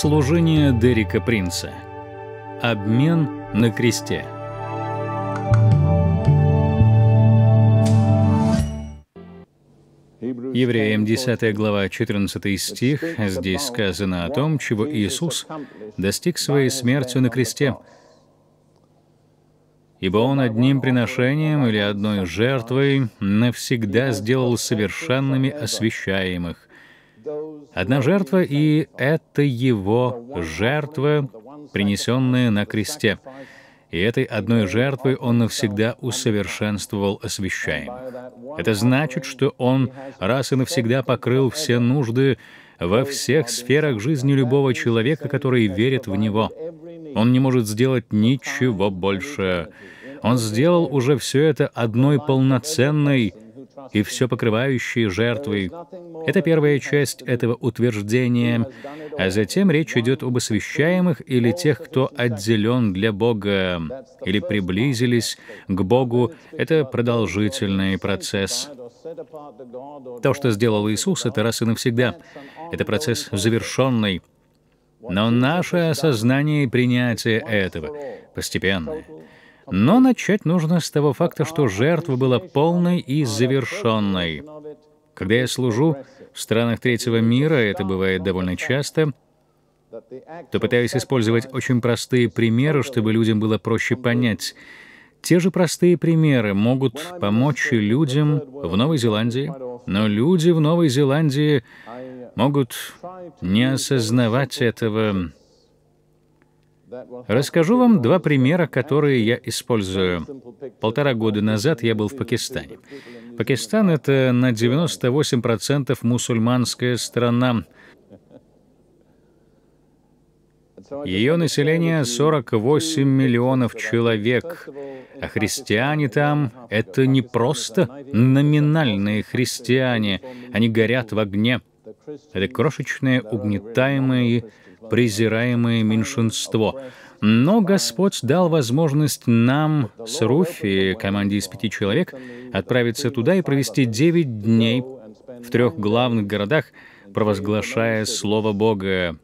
Служение Дерека Принца. Обмен на кресте. Евреям 10 глава 14 стих, здесь сказано о том, чего Иисус достиг своей смертью на кресте. Ибо Он одним приношением или одной жертвой навсегда сделал совершенными освящаемых, Одна жертва, и это его жертва, принесенная на кресте. И этой одной жертвой он навсегда усовершенствовал освящаемых. Это значит, что он раз и навсегда покрыл все нужды во всех сферах жизни любого человека, который верит в него. Он не может сделать ничего больше. Он сделал уже все это одной полноценной и все покрывающей жертвой. Это первая часть этого утверждения, а затем речь идет об освящаемых или тех, кто отделен для Бога или приблизились к Богу. Это продолжительный процесс. То, что сделал Иисус, это раз и навсегда. Это процесс завершенный. Но наше осознание и принятие этого постепенное, но начать нужно с того факта, что жертва была полной и завершенной. Когда я служу в странах третьего мира, это бывает довольно часто, то пытаюсь использовать очень простые примеры, чтобы людям было проще понять. Те же простые примеры могут помочь и людям в Новой Зеландии, но люди в Новой Зеландии могут не осознавать этого Расскажу вам два примера, которые я использую. Полтора года назад я был в Пакистане. Пакистан — это на 98% мусульманская страна. Ее население 48 миллионов человек, а христиане там — это не просто номинальные христиане, они горят в огне. Это крошечные, угнетаемые презираемое меньшинство. Но Господь дал возможность нам с Руфи, команде из пяти человек, отправиться туда и провести девять дней в трех главных городах, провозглашая Слово Бога.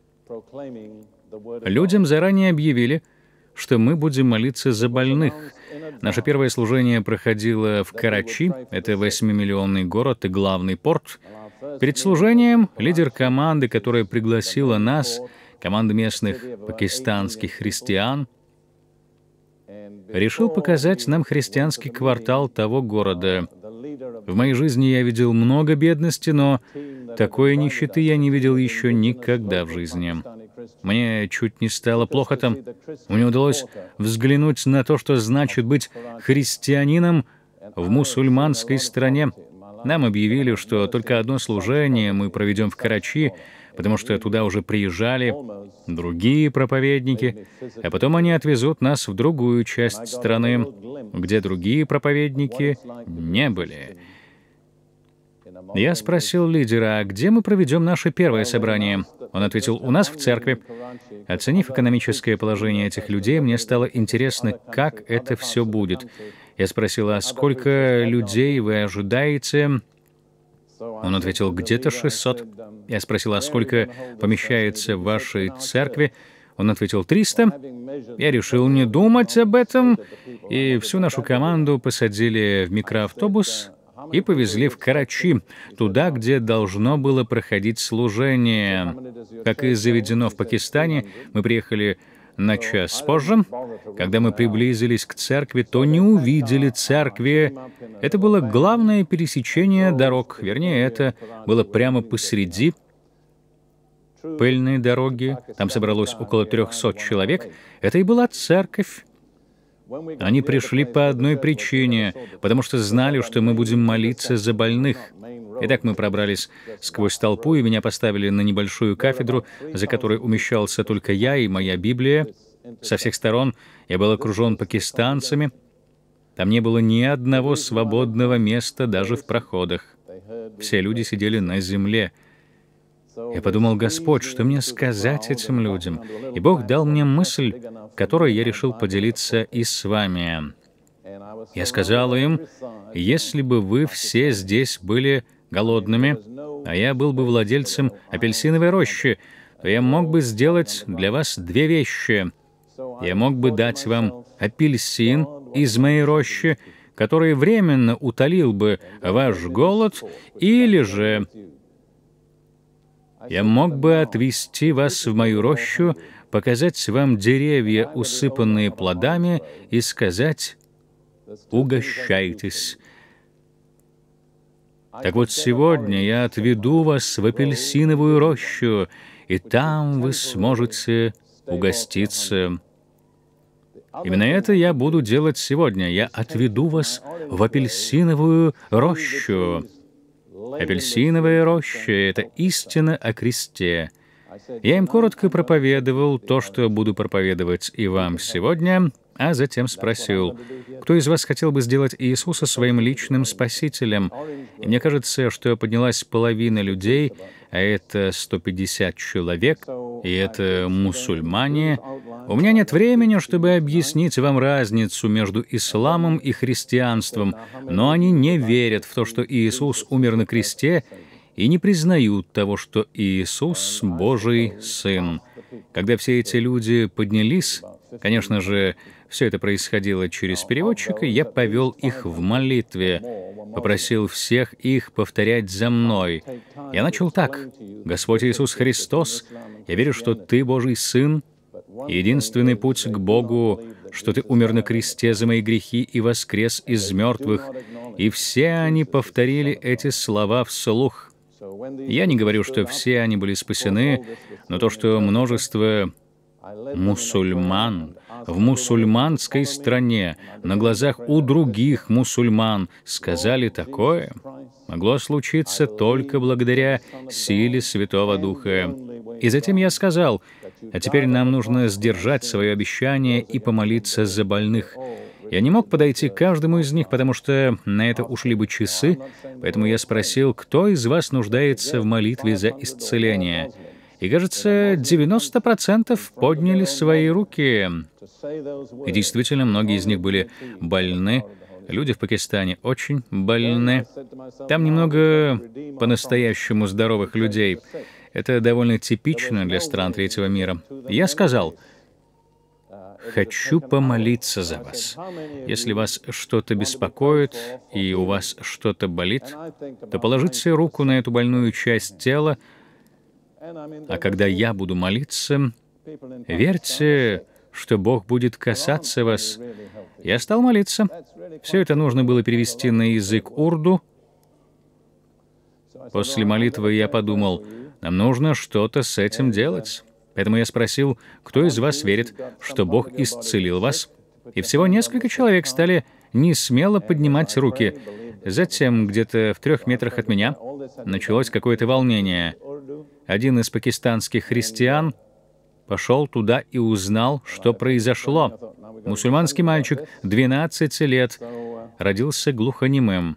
Людям заранее объявили, что мы будем молиться за больных. Наше первое служение проходило в Карачи, это восьмимиллионный город и главный порт. Перед служением лидер команды, которая пригласила нас, команды местных пакистанских христиан, решил показать нам христианский квартал того города. В моей жизни я видел много бедности, но такой нищеты я не видел еще никогда в жизни. Мне чуть не стало плохо там. Мне удалось взглянуть на то, что значит быть христианином в мусульманской стране. Нам объявили, что только одно служение мы проведем в Карачи, потому что туда уже приезжали другие проповедники, а потом они отвезут нас в другую часть страны, где другие проповедники не были. Я спросил лидера, а где мы проведем наше первое собрание? Он ответил, у нас в церкви. Оценив экономическое положение этих людей, мне стало интересно, как это все будет. Я спросил: а сколько людей вы ожидаете? Он ответил, где-то 600. Я спросил, а сколько помещается в вашей церкви? Он ответил 300. Я решил не думать об этом, и всю нашу команду посадили в микроавтобус и повезли в Карачи, туда, где должно было проходить служение. Как и заведено в Пакистане, мы приехали на э, час а позже, когда мы приблизились к церкви, то не увидели церкви. Это было главное пересечение дорог, вернее, это было прямо посреди пыльной дороги. Э, э, Там собралось около 300 человек. Это и была церковь. Они пришли по одной причине, потому что знали, что мы будем молиться за больных. Итак, мы пробрались сквозь толпу, и меня поставили на небольшую кафедру, за которой умещался только я и моя Библия. Со всех сторон я был окружен пакистанцами. Там не было ни одного свободного места даже в проходах. Все люди сидели на земле. Я подумал, Господь, что мне сказать этим людям? И Бог дал мне мысль, которой я решил поделиться и с вами. Я сказал им, если бы вы все здесь были голодными, а я был бы владельцем апельсиновой рощи, то я мог бы сделать для вас две вещи. Я мог бы дать вам апельсин из моей рощи, который временно утолил бы ваш голод, или же я мог бы отвезти вас в мою рощу, показать вам деревья, усыпанные плодами, и сказать «Угощайтесь». Так вот сегодня я отведу вас в апельсиновую рощу, и там вы сможете угоститься. Именно это я буду делать сегодня. Я отведу вас в апельсиновую рощу. Апельсиновая роща — это истина о кресте. Я им коротко проповедовал то, что буду проповедовать и вам сегодня — а затем спросил, кто из вас хотел бы сделать Иисуса своим личным спасителем? И мне кажется, что поднялась половина людей, а это 150 человек, и это мусульмане. У меня нет времени, чтобы объяснить вам разницу между исламом и христианством, но они не верят в то, что Иисус умер на кресте, и не признают того, что Иисус — Божий Сын. Когда все эти люди поднялись, конечно же, все это происходило через переводчика. Я повел их в молитве, попросил всех их повторять за мной. Я начал так. «Господь Иисус Христос, я верю, что Ты Божий Сын, единственный путь к Богу, что Ты умер на кресте за мои грехи и воскрес из мертвых». И все они повторили эти слова вслух. Я не говорю, что все они были спасены, но то, что множество мусульман в мусульманской стране, на глазах у других мусульман, сказали такое, могло случиться только благодаря силе Святого Духа. И затем я сказал, а теперь нам нужно сдержать свое обещание и помолиться за больных. Я не мог подойти к каждому из них, потому что на это ушли бы часы, поэтому я спросил, кто из вас нуждается в молитве за исцеление. И, кажется, 90% подняли свои руки. И действительно, многие из них были больны. Люди в Пакистане очень больны. Там немного по-настоящему здоровых людей. Это довольно типично для стран третьего мира. Я сказал, «Хочу помолиться за вас. Если вас что-то беспокоит и у вас что-то болит, то положите руку на эту больную часть тела, а когда я буду молиться, верьте, что Бог будет касаться вас. Я стал молиться. Все это нужно было перевести на язык урду. После молитвы я подумал, нам нужно что-то с этим делать. Поэтому я спросил, кто из вас верит, что Бог исцелил вас? И всего несколько человек стали не смело поднимать руки. Затем, где-то в трех метрах от меня, началось какое-то волнение один из пакистанских христиан пошел туда и узнал, что произошло. Мусульманский мальчик, 12 лет, родился глухонемым.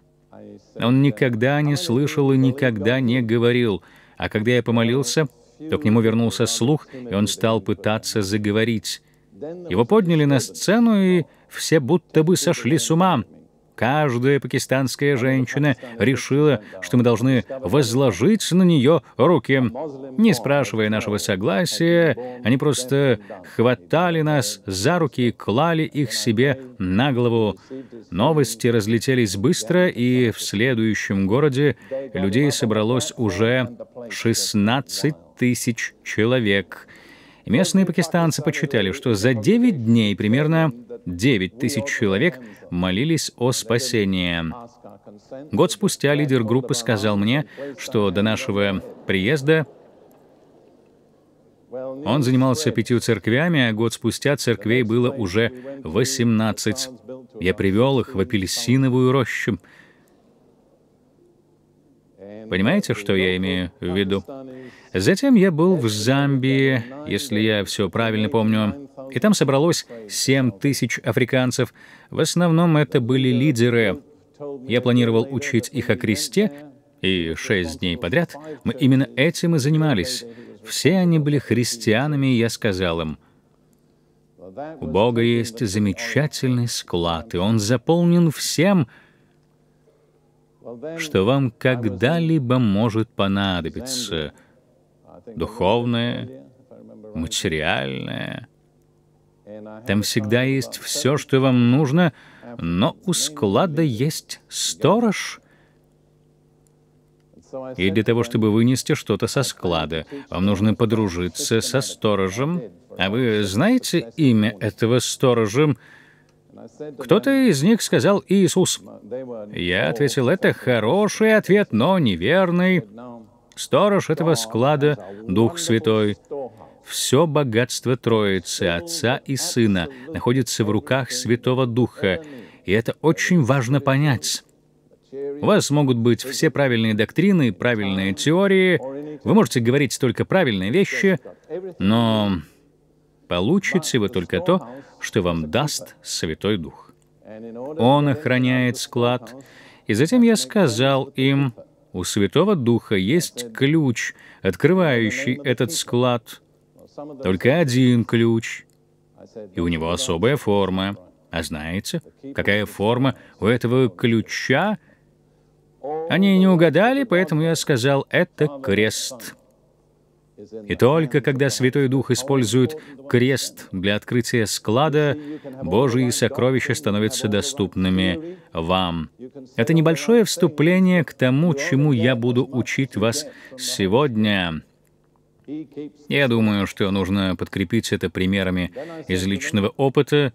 Он никогда не слышал и никогда не говорил. А когда я помолился, то к нему вернулся слух, и он стал пытаться заговорить. Его подняли на сцену, и все будто бы сошли с ума. Каждая пакистанская женщина решила, что мы должны возложить на нее руки. Не спрашивая нашего согласия, они просто хватали нас за руки и клали их себе на голову. Новости разлетелись быстро, и в следующем городе людей собралось уже 16 тысяч человек. Местные пакистанцы подсчитали, что за 9 дней примерно 9 тысяч человек молились о спасении. Год спустя лидер группы сказал мне, что до нашего приезда он занимался пятью церквями, а год спустя церквей было уже 18. Я привел их в апельсиновую рощу. Понимаете, что я имею в виду? Затем я был в Замбии, если я все правильно помню, и там собралось 7 тысяч африканцев. В основном это были лидеры. Я планировал учить их о кресте, и шесть дней подряд мы именно этим и занимались. Все они были христианами, и я сказал им, «У Бога есть замечательный склад, и Он заполнен всем, что вам когда-либо может понадобиться духовное, материальное. Там всегда есть все, что вам нужно, но у склада есть сторож. И для того, чтобы вынести что-то со склада, вам нужно подружиться со сторожем. А вы знаете имя этого сторожа? Кто-то из них сказал Иисус. Я ответил, это хороший ответ, но неверный. Сторож этого склада — Дух Святой. Все богатство Троицы, Отца и Сына, находится в руках Святого Духа, и это очень важно понять. У вас могут быть все правильные доктрины, правильные теории, вы можете говорить только правильные вещи, но получите вы только то, что вам даст Святой Дух. Он охраняет склад. И затем я сказал им, у Святого Духа есть ключ, открывающий этот склад. Только один ключ. И у него особая форма. А знаете, какая форма у этого ключа? Они не угадали, поэтому я сказал, это крест. И только когда Святой Дух использует крест для открытия склада, Божьи сокровища становятся доступными вам. Это небольшое вступление к тому, чему я буду учить вас сегодня. Я думаю, что нужно подкрепить это примерами из личного опыта,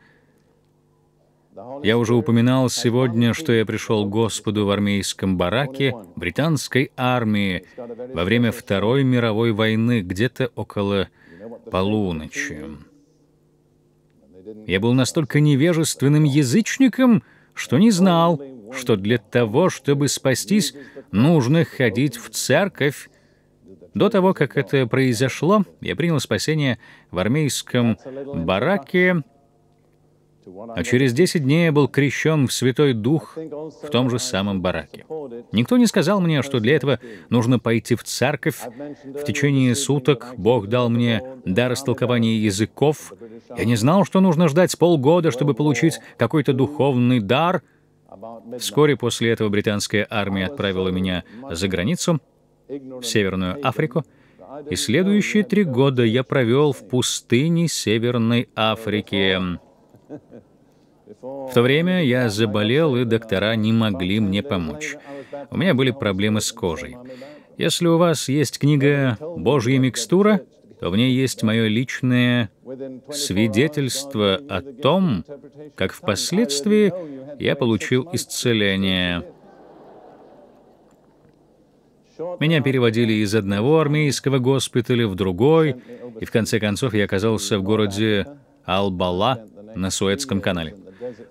я уже упоминал сегодня, что я пришел к Господу в армейском бараке британской армии во время Второй мировой войны, где-то около полуночи. Я был настолько невежественным язычником, что не знал, что для того, чтобы спастись, нужно ходить в церковь. До того, как это произошло, я принял спасение в армейском бараке а через 10 дней я был крещен в Святой Дух в том же самом бараке. Никто не сказал мне, что для этого нужно пойти в церковь. В течение суток Бог дал мне дар истолкования языков. Я не знал, что нужно ждать полгода, чтобы получить какой-то духовный дар. Вскоре после этого британская армия отправила меня за границу, в Северную Африку, и следующие три года я провел в пустыне Северной Африки. В то время я заболел, и доктора не могли мне помочь. У меня были проблемы с кожей. Если у вас есть книга «Божья микстура», то в ней есть мое личное свидетельство о том, как впоследствии я получил исцеление. Меня переводили из одного армейского госпиталя в другой, и в конце концов я оказался в городе Албала, на Суэцком канале.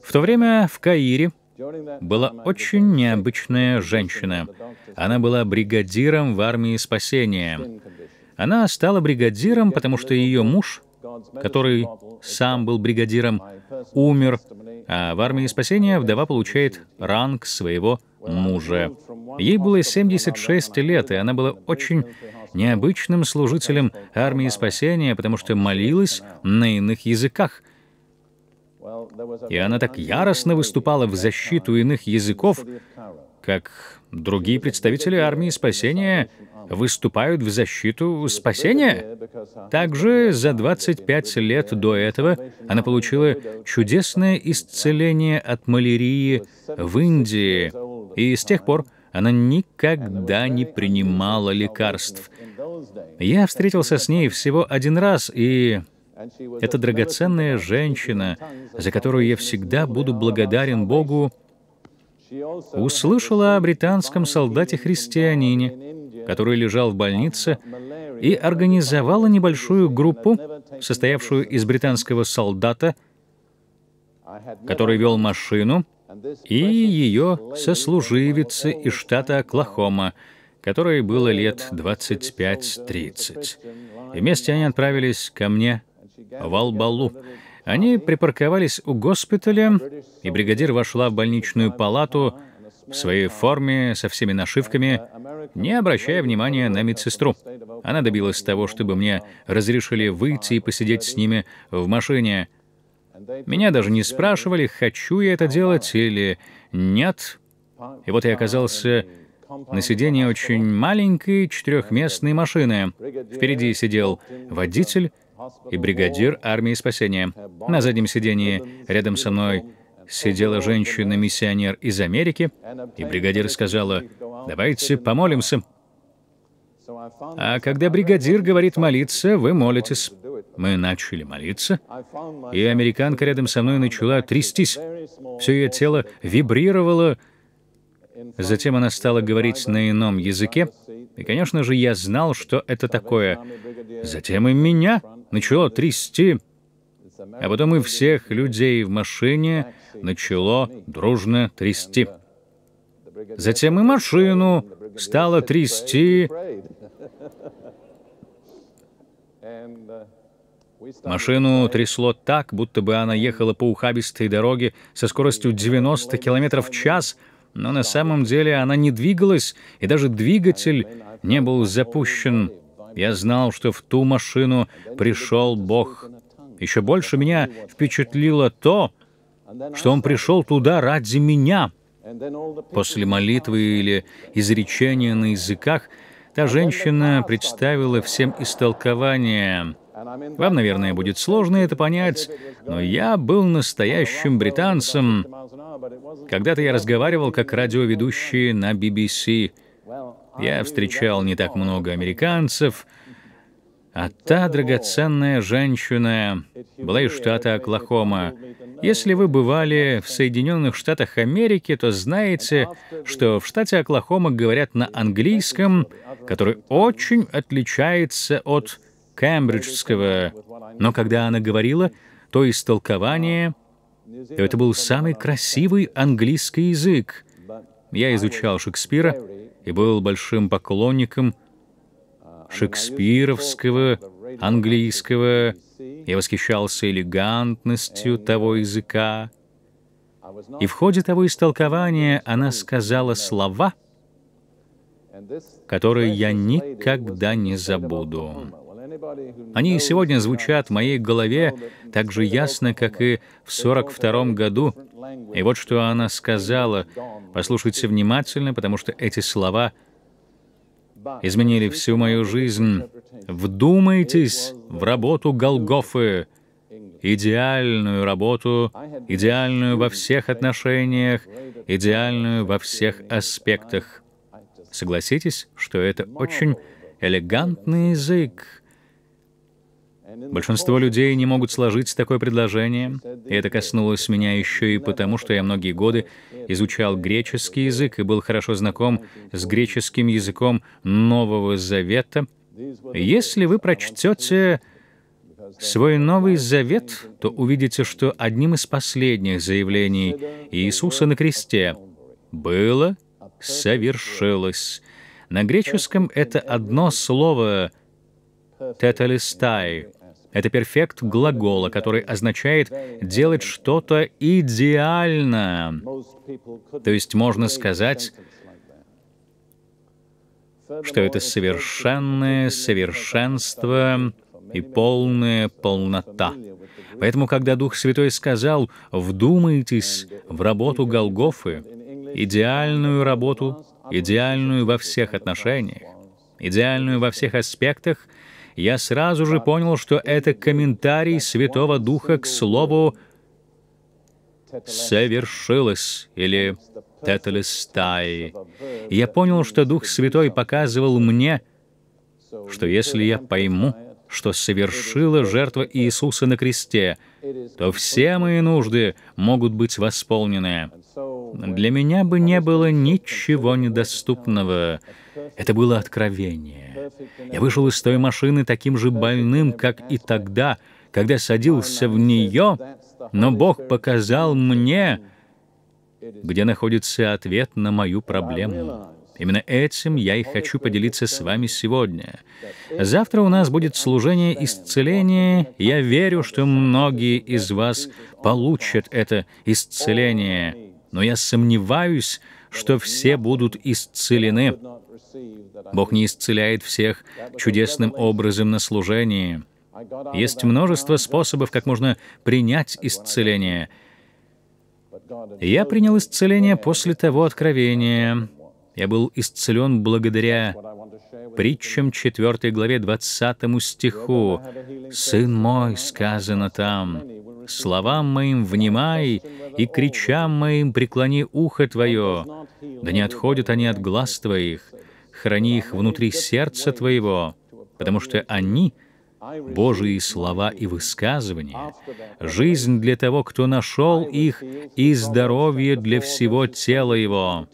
В то время в Каире была очень необычная женщина. Она была бригадиром в армии спасения. Она стала бригадиром, потому что ее муж, который сам был бригадиром, умер, а в армии спасения вдова получает ранг своего мужа. Ей было 76 лет, и она была очень необычным служителем армии спасения, потому что молилась на иных языках — и она так яростно выступала в защиту иных языков, как другие представители армии спасения выступают в защиту спасения. Также за 25 лет до этого она получила чудесное исцеление от малярии в Индии, и с тех пор она никогда не принимала лекарств. Я встретился с ней всего один раз, и эта драгоценная женщина, за которую я всегда буду благодарен Богу, услышала о британском солдате-христианине, который лежал в больнице, и организовала небольшую группу, состоявшую из британского солдата, который вел машину, и ее сослуживицы из штата Оклахома, которой было лет 25-30. И вместе они отправились ко мне в Они припарковались у госпиталя, и бригадир вошла в больничную палату в своей форме, со всеми нашивками, не обращая внимания на медсестру. Она добилась того, чтобы мне разрешили выйти и посидеть с ними в машине. Меня даже не спрашивали, хочу я это делать или нет. И вот я оказался на сиденье очень маленькой четырехместной машины. Впереди сидел водитель, и бригадир армии спасения. На заднем сидении рядом со мной сидела женщина-миссионер из Америки, и бригадир сказала, «Давайте помолимся». А когда бригадир говорит молиться, вы молитесь. Мы начали молиться, и американка рядом со мной начала трястись. Все ее тело вибрировало. Затем она стала говорить на ином языке, и, конечно же, я знал, что это такое. Затем и меня начало «Ну трясти, а потом и всех людей в машине начало дружно трясти. Затем и машину стало трясти. Машину трясло так, будто бы она ехала по ухабистой дороге со скоростью 90 км в час, но на самом деле она не двигалась, и даже двигатель не был запущен. Я знал, что в ту машину пришел Бог. Еще больше меня впечатлило то, что Он пришел туда ради меня. После молитвы или изречения на языках та женщина представила всем истолкование. Вам, наверное, будет сложно это понять, но я был настоящим британцем. Когда-то я разговаривал как радиоведущий на BBC — я встречал не так много американцев, а та драгоценная женщина была из штата Оклахома. Если вы бывали в Соединенных Штатах Америки, то знаете, что в штате Оклахома говорят на английском, который очень отличается от кембриджского. Но когда она говорила, то истолкование, это был самый красивый английский язык. Я изучал Шекспира, и был большим поклонником шекспировского, английского. и восхищался элегантностью того языка. И в ходе того истолкования она сказала слова, которые я никогда не забуду. Они сегодня звучат в моей голове так же ясно, как и в 42 году. И вот что она сказала. Послушайте внимательно, потому что эти слова изменили всю мою жизнь. «Вдумайтесь в работу Голгофы, идеальную работу, идеальную во всех отношениях, идеальную во всех аспектах». Согласитесь, что это очень элегантный язык, Большинство людей не могут сложить такое предложение, и это коснулось меня еще и потому, что я многие годы изучал греческий язык и был хорошо знаком с греческим языком Нового Завета. Если вы прочтете свой Новый Завет, то увидите, что одним из последних заявлений Иисуса на кресте было «совершилось». На греческом это одно слово «теталистай», это перфект глагола, который означает делать что-то идеально. То есть можно сказать, что это совершенное совершенство и полная полнота. Поэтому, когда Дух Святой сказал «вдумайтесь в работу Голгофы», идеальную работу, идеальную во всех отношениях, идеальную во всех аспектах — я сразу же понял, что это комментарий Святого Духа к слову «совершилось» или «тетелестай». Я понял, что Дух Святой показывал мне, что если я пойму, что совершила жертва Иисуса на кресте, то все мои нужды могут быть восполнены. Для меня бы не было ничего недоступного, это было откровение. Я вышел из той машины таким же больным, как и тогда, когда садился в нее, но Бог показал мне, где находится ответ на мою проблему. Именно этим я и хочу поделиться с вами сегодня. Завтра у нас будет служение исцеления. Я верю, что многие из вас получат это исцеление. Но я сомневаюсь, что все будут исцелены. Бог не исцеляет всех чудесным образом на служении. Есть множество способов, как можно принять исцеление. Я принял исцеление после того откровения. Я был исцелен благодаря притчам 4 главе 20 стиху. «Сын мой», сказано там, словам моим внимай, и кричам моим преклони ухо Твое, да не отходят они от глаз Твоих, храни их внутри сердца Твоего, потому что они — Божьи слова и высказывания, жизнь для того, кто нашел их, и здоровье для всего тела его.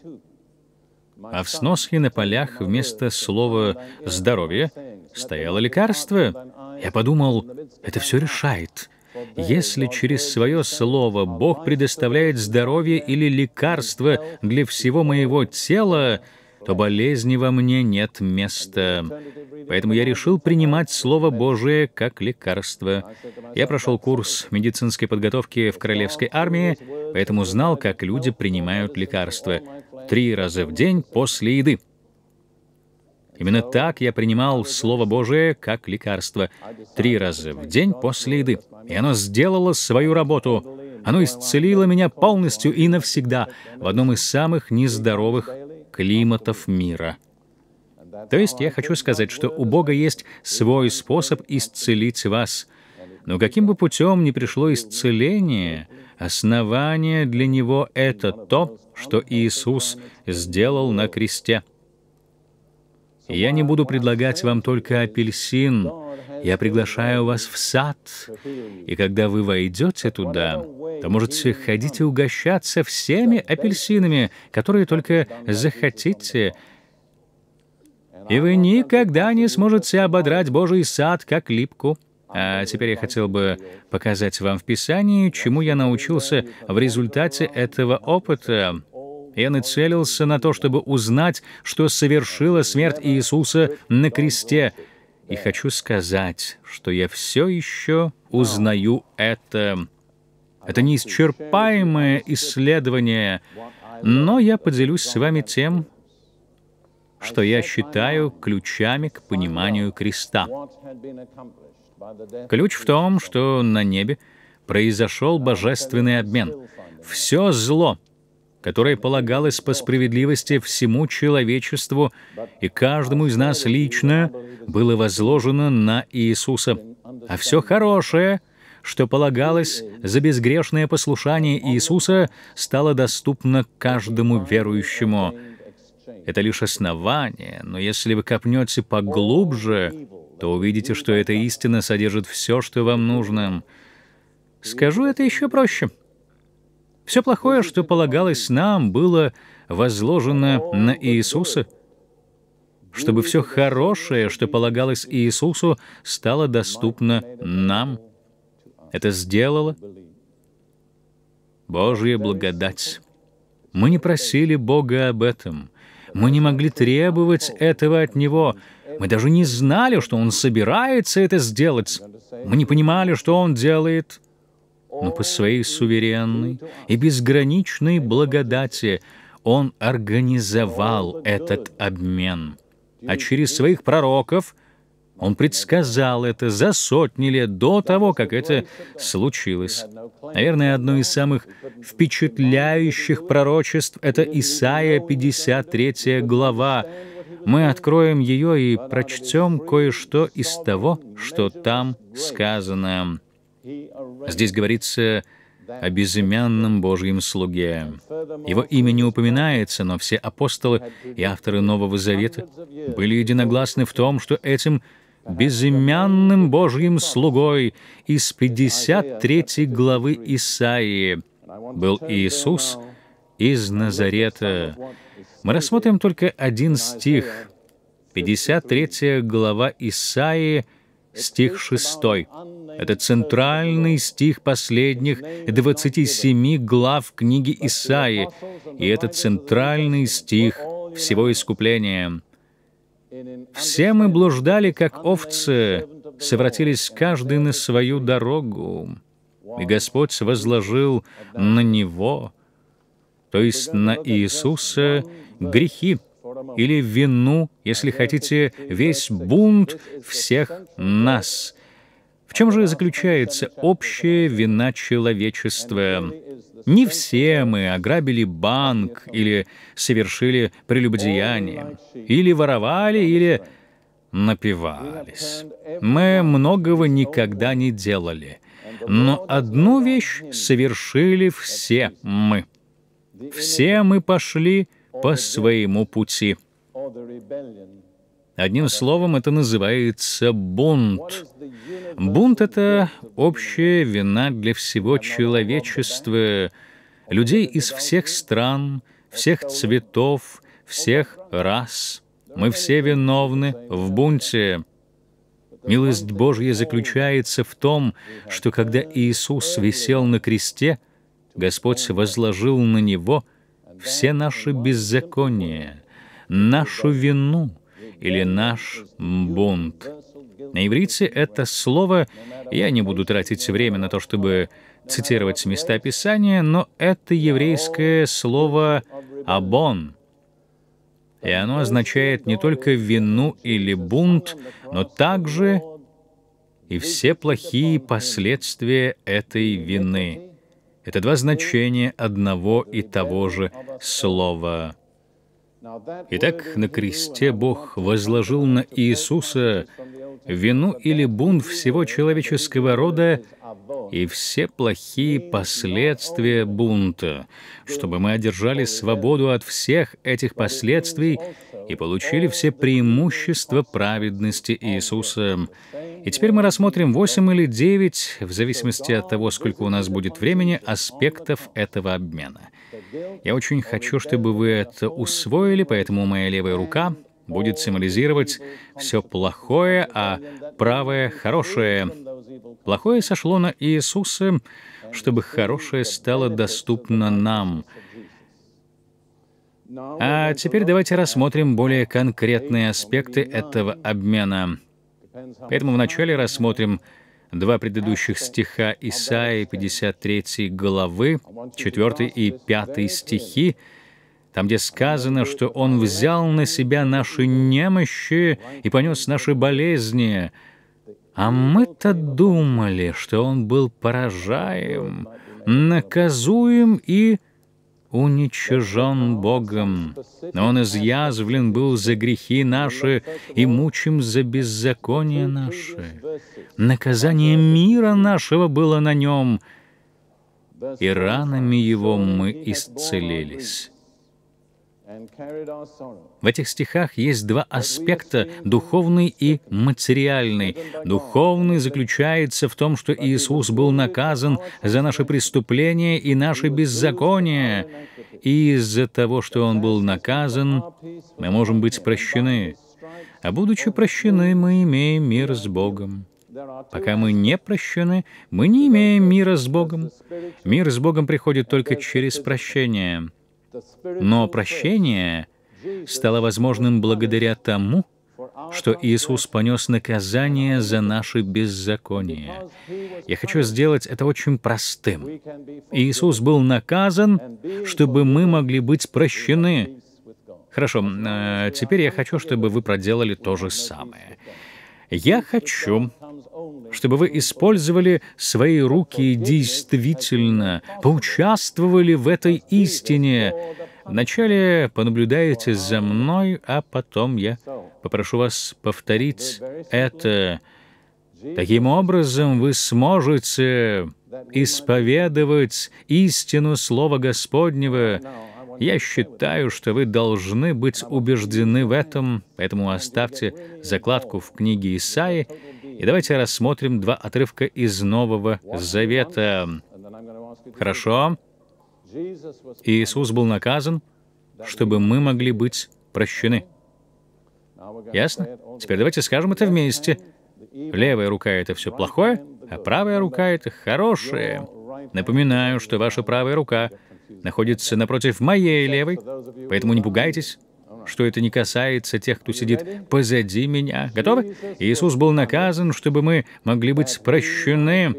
А в сноске на полях вместо слова «здоровье» стояло лекарство. Я подумал, это все решает. Если через свое слово Бог предоставляет здоровье или лекарство для всего моего тела, то болезни во мне нет места. Поэтому я решил принимать Слово Божие как лекарство. Я прошел курс медицинской подготовки в Королевской армии, поэтому знал, как люди принимают лекарства. Три раза в день после еды. Именно так я принимал Слово Божие как лекарство три раза в день после еды. И оно сделало свою работу. Оно исцелило меня полностью и навсегда в одном из самых нездоровых климатов мира. То есть я хочу сказать, что у Бога есть свой способ исцелить вас. Но каким бы путем ни пришло исцеление, основание для него — это то, что Иисус сделал на кресте — я не буду предлагать вам только апельсин. Я приглашаю вас в сад. И когда вы войдете туда, то можете ходить и угощаться всеми апельсинами, которые только захотите. И вы никогда не сможете ободрать Божий сад, как липку. А теперь я хотел бы показать вам в Писании, чему я научился в результате этого опыта. Я нацелился на то, чтобы узнать, что совершила смерть Иисуса на кресте. И хочу сказать, что я все еще узнаю это. Это неисчерпаемое исследование, но я поделюсь с вами тем, что я считаю ключами к пониманию креста. Ключ в том, что на небе произошел божественный обмен. Все зло — которое полагалось по справедливости всему человечеству и каждому из нас лично, было возложено на Иисуса. А все хорошее, что полагалось за безгрешное послушание Иисуса, стало доступно каждому верующему. Это лишь основание, но если вы копнете поглубже, то увидите, что эта истина содержит все, что вам нужно. Скажу это еще проще — все плохое, что полагалось нам, было возложено на Иисуса, чтобы все хорошее, что полагалось Иисусу, стало доступно нам. Это сделала Божья благодать. Мы не просили Бога об этом. Мы не могли требовать этого от Него. Мы даже не знали, что Он собирается это сделать. Мы не понимали, что Он делает — но по своей суверенной и безграничной благодати Он организовал этот обмен. А через своих пророков Он предсказал это за сотни лет до того, как это случилось. Наверное, одно из самых впечатляющих пророчеств — это Исаия 53 глава, мы откроем ее и прочтем кое-что из того, что там сказано. Здесь говорится о безымянном Божьем слуге. Его имя не упоминается, но все апостолы и авторы Нового Завета были единогласны в том, что этим безымянным Божьим слугой из 53 главы Исаии был Иисус из Назарета. Мы рассмотрим только один стих, 53 глава Исаии, стих 6. Это центральный стих последних 27 глав книги Исаи, и это центральный стих всего искупления. «Все мы блуждали, как овцы, совратились каждый на свою дорогу, и Господь возложил на Него, то есть на Иисуса, грехи или вину, если хотите, весь бунт всех нас. В чем же заключается общая вина человечества? Не все мы ограбили банк или совершили прелюбодеяние, или воровали, или напивались. Мы многого никогда не делали, но одну вещь совершили все мы. Все мы пошли — по своему пути. Одним словом, это называется бунт. Бунт — это общая вина для всего человечества, людей из всех стран, всех цветов, всех рас. Мы все виновны в бунте. Милость Божья заключается в том, что когда Иисус висел на кресте, Господь возложил на Него все наши беззакония, нашу вину или наш бунт. На иврите это слово, я не буду тратить время на то, чтобы цитировать места Писания, но это еврейское слово «абон», и оно означает не только вину или бунт, но также и все плохие последствия этой вины. Это два значения одного и того же слова. Итак, на кресте Бог возложил на Иисуса вину или бунт всего человеческого рода и все плохие последствия бунта, чтобы мы одержали свободу от всех этих последствий и получили все преимущества праведности Иисуса. И теперь мы рассмотрим 8 или 9, в зависимости от того, сколько у нас будет времени, аспектов этого обмена. Я очень хочу, чтобы вы это усвоили, поэтому моя левая рука будет символизировать все плохое, а правое — хорошее. Плохое сошло на Иисуса, чтобы хорошее стало доступно нам. А теперь давайте рассмотрим более конкретные аспекты этого обмена. Поэтому вначале рассмотрим два предыдущих стиха Исаии 53 главы, 4 и 5 стихи, там, где сказано, что Он взял на Себя наши немощи и понес наши болезни. А мы-то думали, что Он был поражаем, наказуем и уничижен Богом. Он изъязвлен был за грехи наши и мучим за беззаконие наши. Наказание мира нашего было на нем, и ранами его мы исцелились». В этих стихах есть два аспекта — духовный и материальный. Духовный заключается в том, что Иисус был наказан за наши преступления и наши беззакония, и из-за того, что Он был наказан, мы можем быть прощены. А будучи прощены, мы имеем мир с Богом. Пока мы не прощены, мы не имеем мира с Богом. Мир с Богом приходит только через прощение — но прощение стало возможным благодаря тому, что Иисус понес наказание за наши беззакония. Я хочу сделать это очень простым. Иисус был наказан, чтобы мы могли быть прощены. Хорошо, э, теперь я хочу, чтобы вы проделали то же самое. Я хочу, чтобы вы использовали свои руки действительно поучаствовали в этой истине. Вначале понаблюдаете за мной, а потом я попрошу вас повторить это. Таким образом, вы сможете исповедовать истину Слова Господнего. Я считаю, что вы должны быть убеждены в этом, поэтому оставьте закладку в книге Исаии. И давайте рассмотрим два отрывка из Нового Завета. Хорошо? Иисус был наказан, чтобы мы могли быть прощены. Ясно? Теперь давайте скажем это вместе. Левая рука — это все плохое, а правая рука — это хорошее. Напоминаю, что ваша правая рука находится напротив моей левой, поэтому не пугайтесь что это не касается тех, кто сидит позади меня. Готовы? Иисус был наказан, чтобы мы могли быть прощены.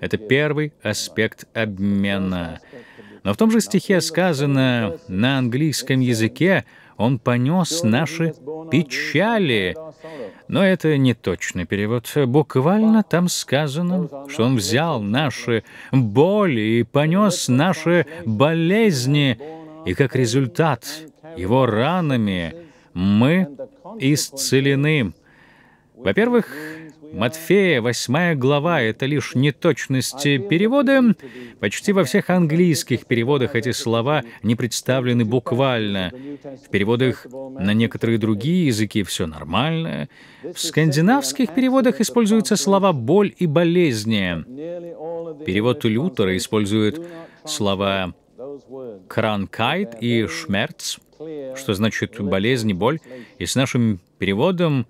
Это первый аспект обмена. Но в том же стихе сказано на английском языке «Он понес наши печали». Но это не точный перевод. Буквально там сказано, что Он взял наши боли и понес наши болезни и как результат его ранами мы исцелены. Во-первых, Матфея, 8 глава — это лишь неточности перевода. Почти во всех английских переводах эти слова не представлены буквально. В переводах на некоторые другие языки все нормально. В скандинавских переводах используются слова «боль» и «болезни». Перевод Лютера использует слова Кранкайт и Шмерц, что значит болезнь и боль. И с нашим переводом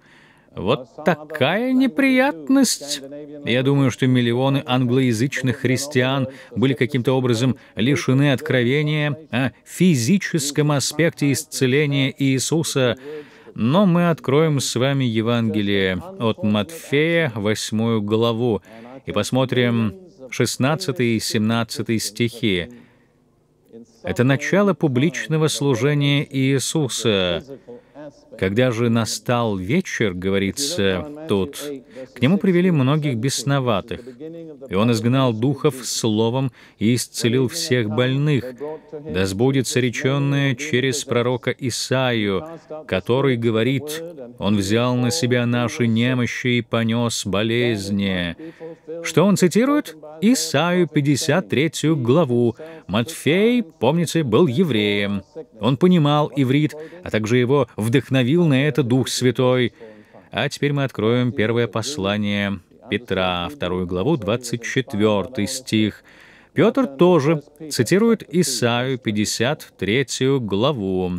вот такая неприятность. Я думаю, что миллионы англоязычных христиан были каким-то образом лишены откровения о физическом аспекте исцеления Иисуса. Но мы откроем с вами Евангелие от Матфея, 8 главу, и посмотрим 16 и 17 стихи. Это начало публичного служения Иисуса, когда же настал вечер, говорится тут, к нему привели многих бесноватых, и он изгнал духов словом и исцелил всех больных, да сбудется реченное через пророка Исаию, который говорит, «Он взял на себя наши немощи и понес болезни». Что он цитирует? Исаию 53 главу. Матфей, помните, был евреем. Он понимал иврит, а также его вдохновение вдохновил на это Дух Святой. А теперь мы откроем первое послание Петра, вторую главу, 24 стих. Петр тоже цитирует Исаию 53 главу.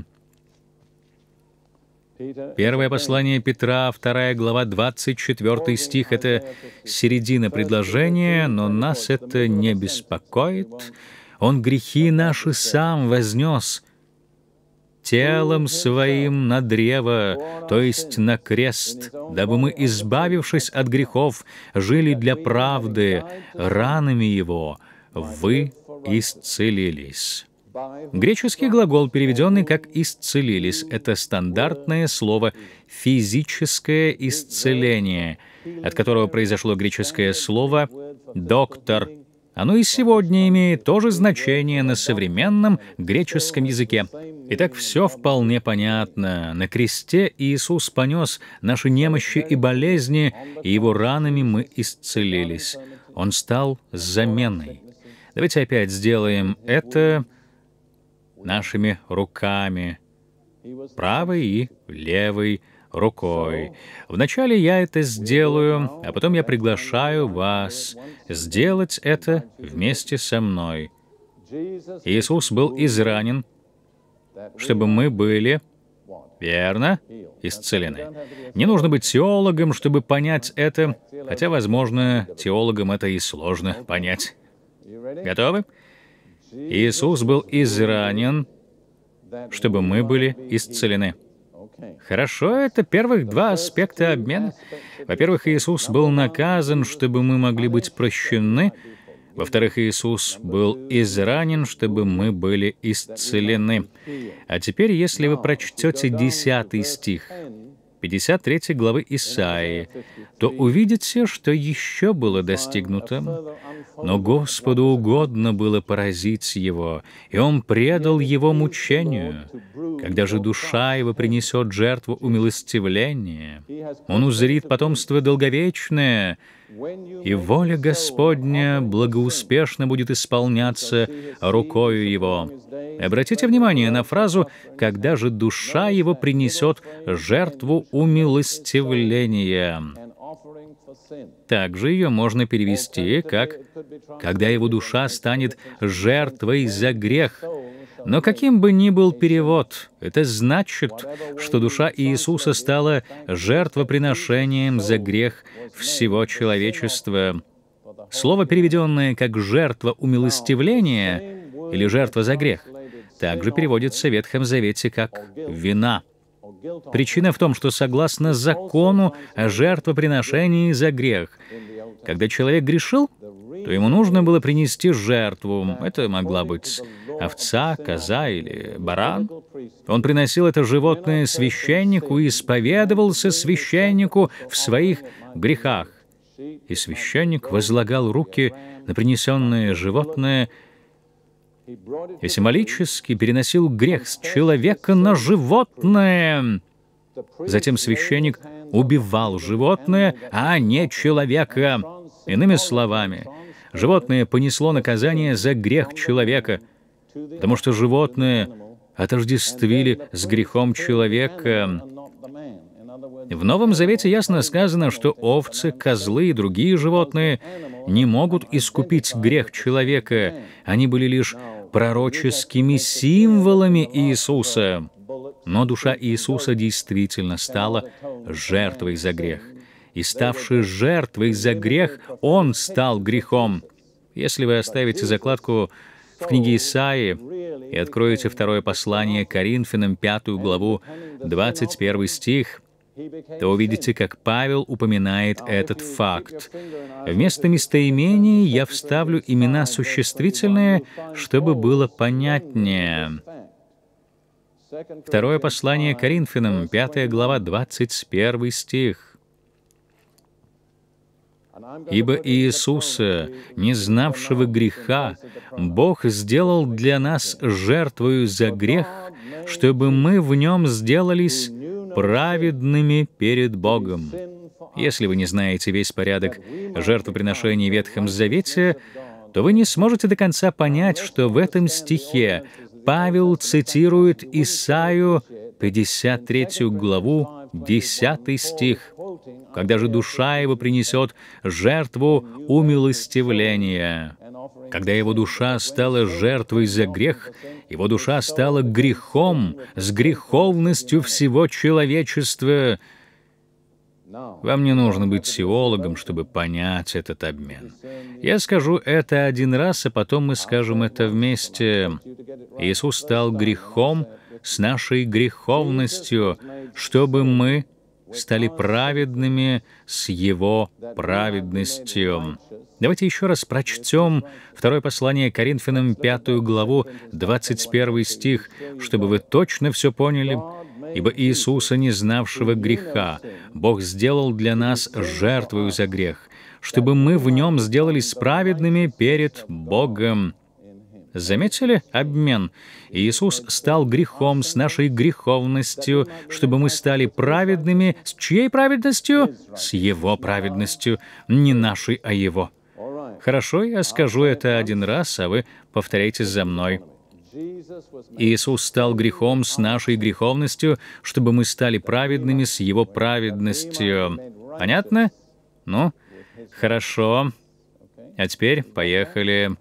Первое послание Петра, вторая глава, 24 стих — это середина предложения, но нас это не беспокоит. Он грехи наши сам вознес, телом своим на древо, то есть на крест, дабы мы, избавившись от грехов, жили для правды, ранами его вы исцелились». Греческий глагол, переведенный как «исцелились», это стандартное слово «физическое исцеление», от которого произошло греческое слово «доктор», оно и сегодня имеет тоже значение на современном греческом языке. Итак, все вполне понятно. На кресте Иисус понес наши немощи и болезни, и его ранами мы исцелились. Он стал заменой. Давайте опять сделаем это нашими руками, правой и левой, рукой. Вначале я это сделаю, а потом я приглашаю вас сделать это вместе со мной. Иисус был изранен, чтобы мы были, верно, исцелены. Не нужно быть теологом, чтобы понять это, хотя, возможно, теологам это и сложно понять. Готовы? Иисус был изранен, чтобы мы были исцелены. Хорошо, это первых два аспекта обмена. Во-первых, Иисус был наказан, чтобы мы могли быть прощены. Во-вторых, Иисус был изранен, чтобы мы были исцелены. А теперь, если вы прочтете 10 стих, 53 главы Исаии, то увидите, что еще было достигнуто. Но Господу угодно было поразить его, и он предал его мучению. Когда же душа его принесет жертву умилостивления, он узрит потомство долговечное — и воля Господня благоуспешно будет исполняться рукою его». Обратите внимание на фразу «когда же душа его принесет жертву умилостивления». Также ее можно перевести как «когда его душа станет жертвой за грех, но каким бы ни был перевод, это значит, что душа Иисуса стала жертвоприношением за грех всего человечества. Слово, переведенное как «жертва умилостивления» или «жертва за грех», также переводится в Ветхом Завете как «вина». Причина в том, что согласно закону о жертвоприношении за грех, когда человек грешил, то ему нужно было принести жертву. Это могла быть овца, коза или баран. Он приносил это животное священнику и исповедовался священнику в своих грехах. И священник возлагал руки на принесенное животное и символически переносил грех с человека на животное. Затем священник убивал животное, а не человека. Иными словами, животное понесло наказание за грех человека, потому что животное отождествили с грехом человека. В Новом Завете ясно сказано, что овцы, козлы и другие животные не могут искупить грех человека. Они были лишь пророческими символами Иисуса. Но душа Иисуса действительно стала жертвой за грех и ставший жертвой за грех, он стал грехом. Если вы оставите закладку в книге Исаии и откроете второе послание Коринфянам, пятую главу, 21 стих, то увидите, как Павел упоминает этот факт. Вместо местоимений я вставлю имена существительные, чтобы было понятнее. Второе послание Коринфянам, 5 глава, 21 стих. Ибо Иисуса, не знавшего греха, Бог сделал для нас жертвою за грех, чтобы мы в нем сделались праведными перед Богом. Если вы не знаете весь порядок жертвоприношений в Ветхом Завете, то вы не сможете до конца понять, что в этом стихе Павел цитирует Исаию 53 главу, 10 стих когда же душа его принесет жертву умилостивления. Когда его душа стала жертвой за грех, его душа стала грехом, с греховностью всего человечества. Вам не нужно быть теологом, чтобы понять этот обмен. Я скажу это один раз, а потом мы скажем это вместе. Иисус стал грехом с нашей греховностью, чтобы мы стали праведными с Его праведностью. Давайте еще раз прочтем второе послание Коринфянам, пятую главу, 21 стих, чтобы вы точно все поняли. «Ибо Иисуса, не знавшего греха, Бог сделал для нас жертвою за грех, чтобы мы в нем сделались праведными перед Богом». Заметили обмен? Иисус стал грехом с нашей греховностью, чтобы мы стали праведными. С чьей праведностью? С Его праведностью. Не нашей, а Его. Хорошо, я скажу это один раз, а вы повторяйте за мной. Иисус стал грехом с нашей греховностью, чтобы мы стали праведными с Его праведностью. Понятно? Ну, хорошо. А теперь поехали.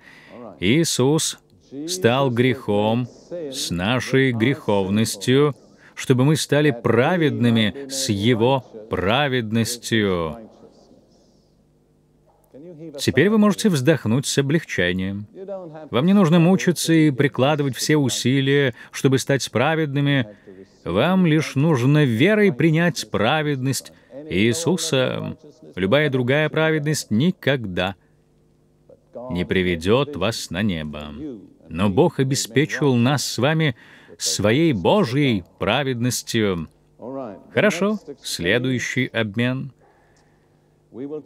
Иисус стал грехом с нашей греховностью, чтобы мы стали праведными с Его праведностью. Теперь вы можете вздохнуть с облегчением. Вам не нужно мучиться и прикладывать все усилия, чтобы стать праведными. Вам лишь нужно верой принять праведность Иисуса. Любая другая праведность никогда не приведет вас на небо но Бог обеспечивал нас с вами своей Божьей праведностью. Хорошо, следующий обмен.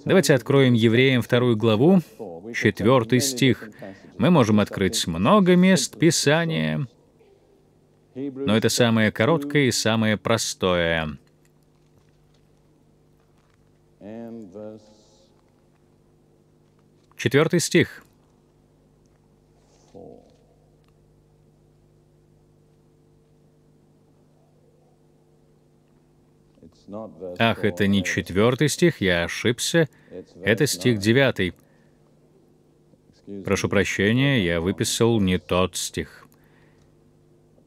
Давайте откроем Евреям вторую главу, четвертый стих. Мы можем открыть много мест Писания, но это самое короткое и самое простое. Четвертый стих. Ах, это не четвертый стих, я ошибся. Это стих девятый. Прошу прощения, я выписал не тот стих.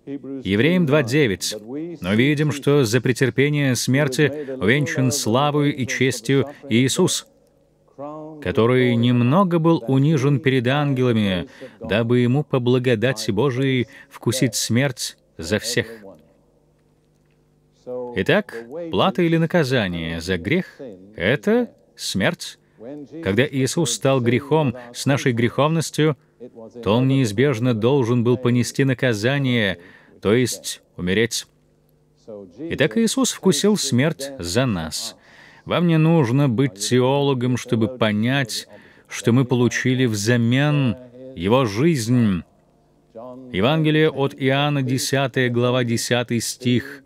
Евреям 2.9. «Но видим, что за претерпение смерти увенчан славою и честью Иисус, который немного был унижен перед ангелами, дабы ему по благодати Божией вкусить смерть за всех». Итак, плата или наказание за грех — это смерть. Когда Иисус стал грехом с нашей греховностью, то Он неизбежно должен был понести наказание, то есть умереть. Итак, Иисус вкусил смерть за нас. Вам не нужно быть теологом, чтобы понять, что мы получили взамен Его жизнь. Евангелие от Иоанна, 10 глава, 10 стих.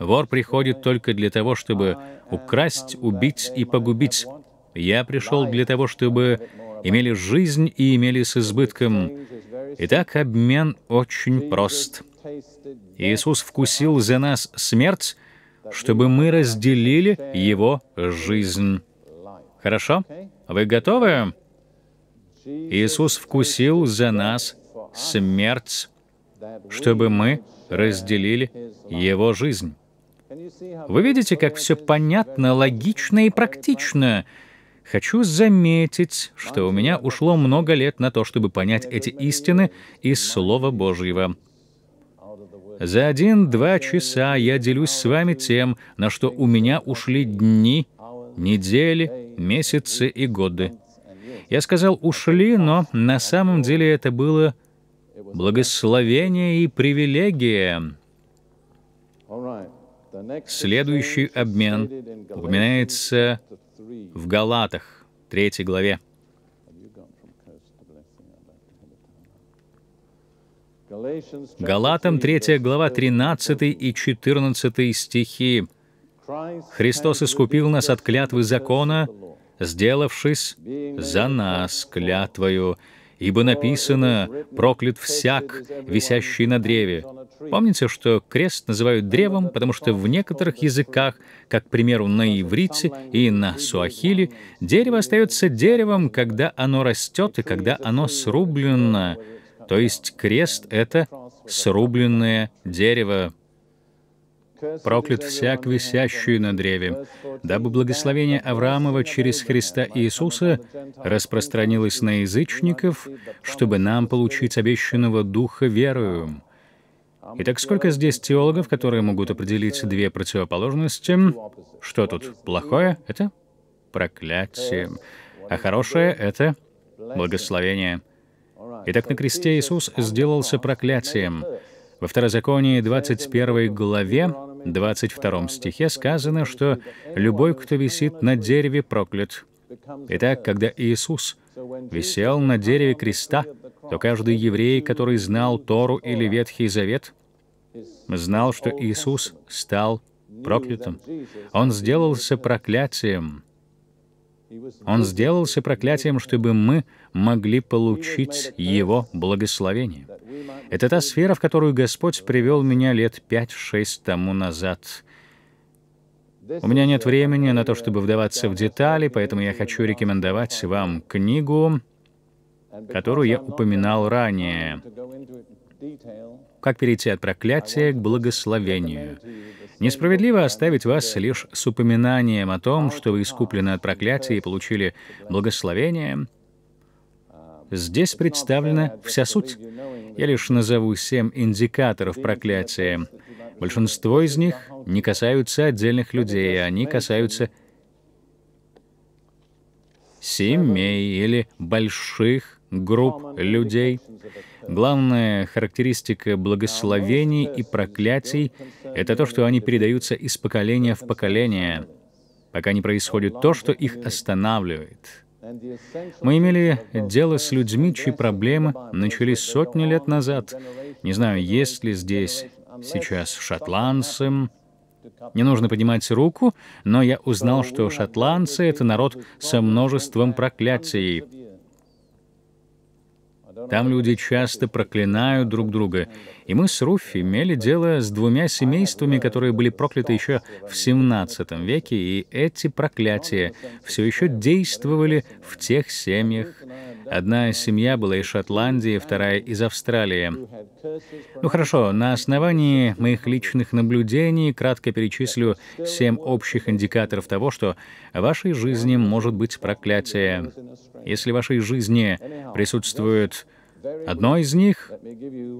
Вор приходит только для того, чтобы украсть, убить и погубить. Я пришел для того, чтобы имели жизнь и имели с избытком. Итак, обмен очень прост. Иисус вкусил за нас смерть, чтобы мы разделили Его жизнь. Хорошо? Вы готовы? Иисус вкусил за нас смерть, чтобы мы разделили Его жизнь. Вы видите, как все понятно, логично и практично. Хочу заметить, что у меня ушло много лет на то, чтобы понять эти истины из Слова Божьего. За один-два часа я делюсь с вами тем, на что у меня ушли дни, недели, месяцы и годы. Я сказал «ушли», но на самом деле это было благословение и привилегия. Следующий обмен упоминается в Галатах, 3 главе. Галатам 3 глава 13 и 14 стихи. «Христос искупил нас от клятвы закона, сделавшись за нас клятвою, ибо написано «проклят всяк, висящий на древе». Помните, что крест называют древом, потому что в некоторых языках, как, к примеру, на иврите и на суахиле, дерево остается деревом, когда оно растет и когда оно срублено. То есть крест — это срубленное дерево проклят всяк, висящий на древе, дабы благословение Авраамова через Христа Иисуса распространилось на язычников, чтобы нам получить обещанного Духа верою». Итак, сколько здесь теологов, которые могут определить две противоположности? Что тут? Плохое — это проклятие, а хорошее — это благословение. Итак, на кресте Иисус сделался проклятием. Во Второзаконии 21 главе 22 стихе сказано, что «любой, кто висит на дереве, проклят». Итак, когда Иисус висел на дереве креста, то каждый еврей, который знал Тору или Ветхий Завет, знал, что Иисус стал проклятым. Он сделался проклятием, он сделался проклятием, чтобы мы могли получить Его благословение. Это та сфера, в которую Господь привел меня лет 5-6 тому назад. У меня нет времени на то, чтобы вдаваться в детали, поэтому я хочу рекомендовать вам книгу, которую я упоминал ранее. «Как перейти от проклятия к благословению». Несправедливо оставить вас лишь с упоминанием о том, что вы искуплены от проклятия и получили благословение. Здесь представлена вся суть. Я лишь назову семь индикаторов проклятия. Большинство из них не касаются отдельных людей, а они касаются семей или больших групп людей. Главная характеристика благословений и проклятий — это то, что они передаются из поколения в поколение, пока не происходит то, что их останавливает. Мы имели дело с людьми, чьи проблемы начались сотни лет назад. Не знаю, есть ли здесь сейчас шотландцы. Не нужно поднимать руку, но я узнал, что шотландцы — это народ со множеством проклятий. Там люди часто проклинают друг друга. И мы с Руфи имели дело с двумя семействами, которые были прокляты еще в 17 веке, и эти проклятия все еще действовали в тех семьях, Одна семья была из Шотландии, вторая из Австралии. Ну хорошо, на основании моих личных наблюдений кратко перечислю семь общих индикаторов того, что в вашей жизни может быть проклятие. Если в вашей жизни присутствует Одно из них,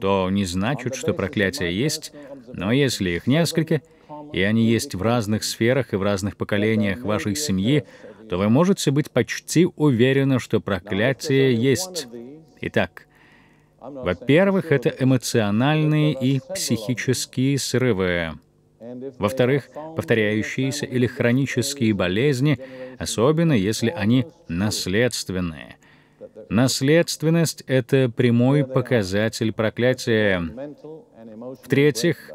то не значит, что проклятие есть, но если их несколько, и они есть в разных сферах и в разных поколениях вашей семьи, то вы можете быть почти уверены, что проклятие есть. Итак, во-первых, это эмоциональные и психические срывы. Во-вторых, повторяющиеся или хронические болезни, особенно если они наследственные. Наследственность — это прямой показатель проклятия. В-третьих,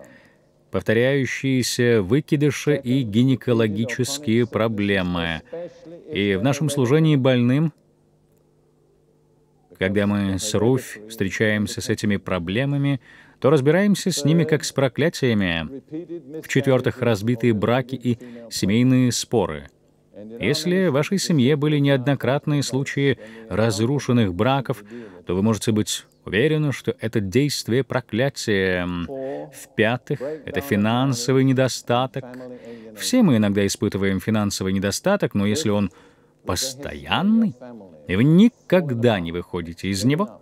повторяющиеся выкидыши и гинекологические проблемы. И в нашем служении больным, когда мы с Руфь встречаемся с этими проблемами, то разбираемся с ними как с проклятиями. В-четвертых, разбитые браки и семейные споры. Если в вашей семье были неоднократные случаи разрушенных браков, то вы можете быть Уверена, что это действие проклятия. В-пятых, это финансовый недостаток. Все мы иногда испытываем финансовый недостаток, но если он постоянный, и вы никогда не выходите из него,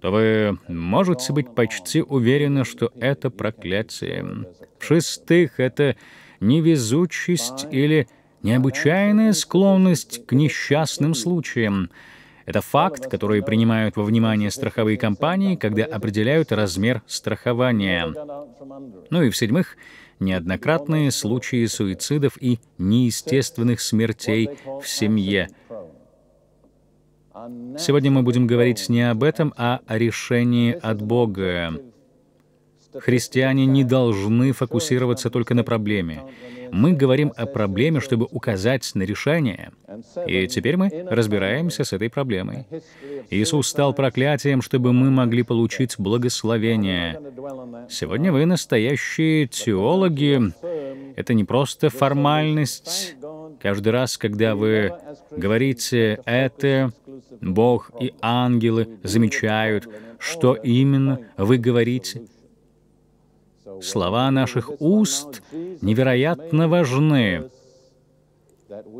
то вы можете быть почти уверены, что это проклятие. В-шестых, это невезучесть или необычайная склонность к несчастным случаям — это факт, который принимают во внимание страховые компании, когда определяют размер страхования. Ну и в-седьмых, неоднократные случаи суицидов и неестественных смертей в семье. Сегодня мы будем говорить не об этом, а о решении от Бога. Христиане не должны фокусироваться только на проблеме. Мы говорим о проблеме, чтобы указать на решение. И теперь мы разбираемся с этой проблемой. Иисус стал проклятием, чтобы мы могли получить благословение. Сегодня вы настоящие теологи. Это не просто формальность. Каждый раз, когда вы говорите это, Бог и ангелы замечают, что именно вы говорите, слова наших уст невероятно важны,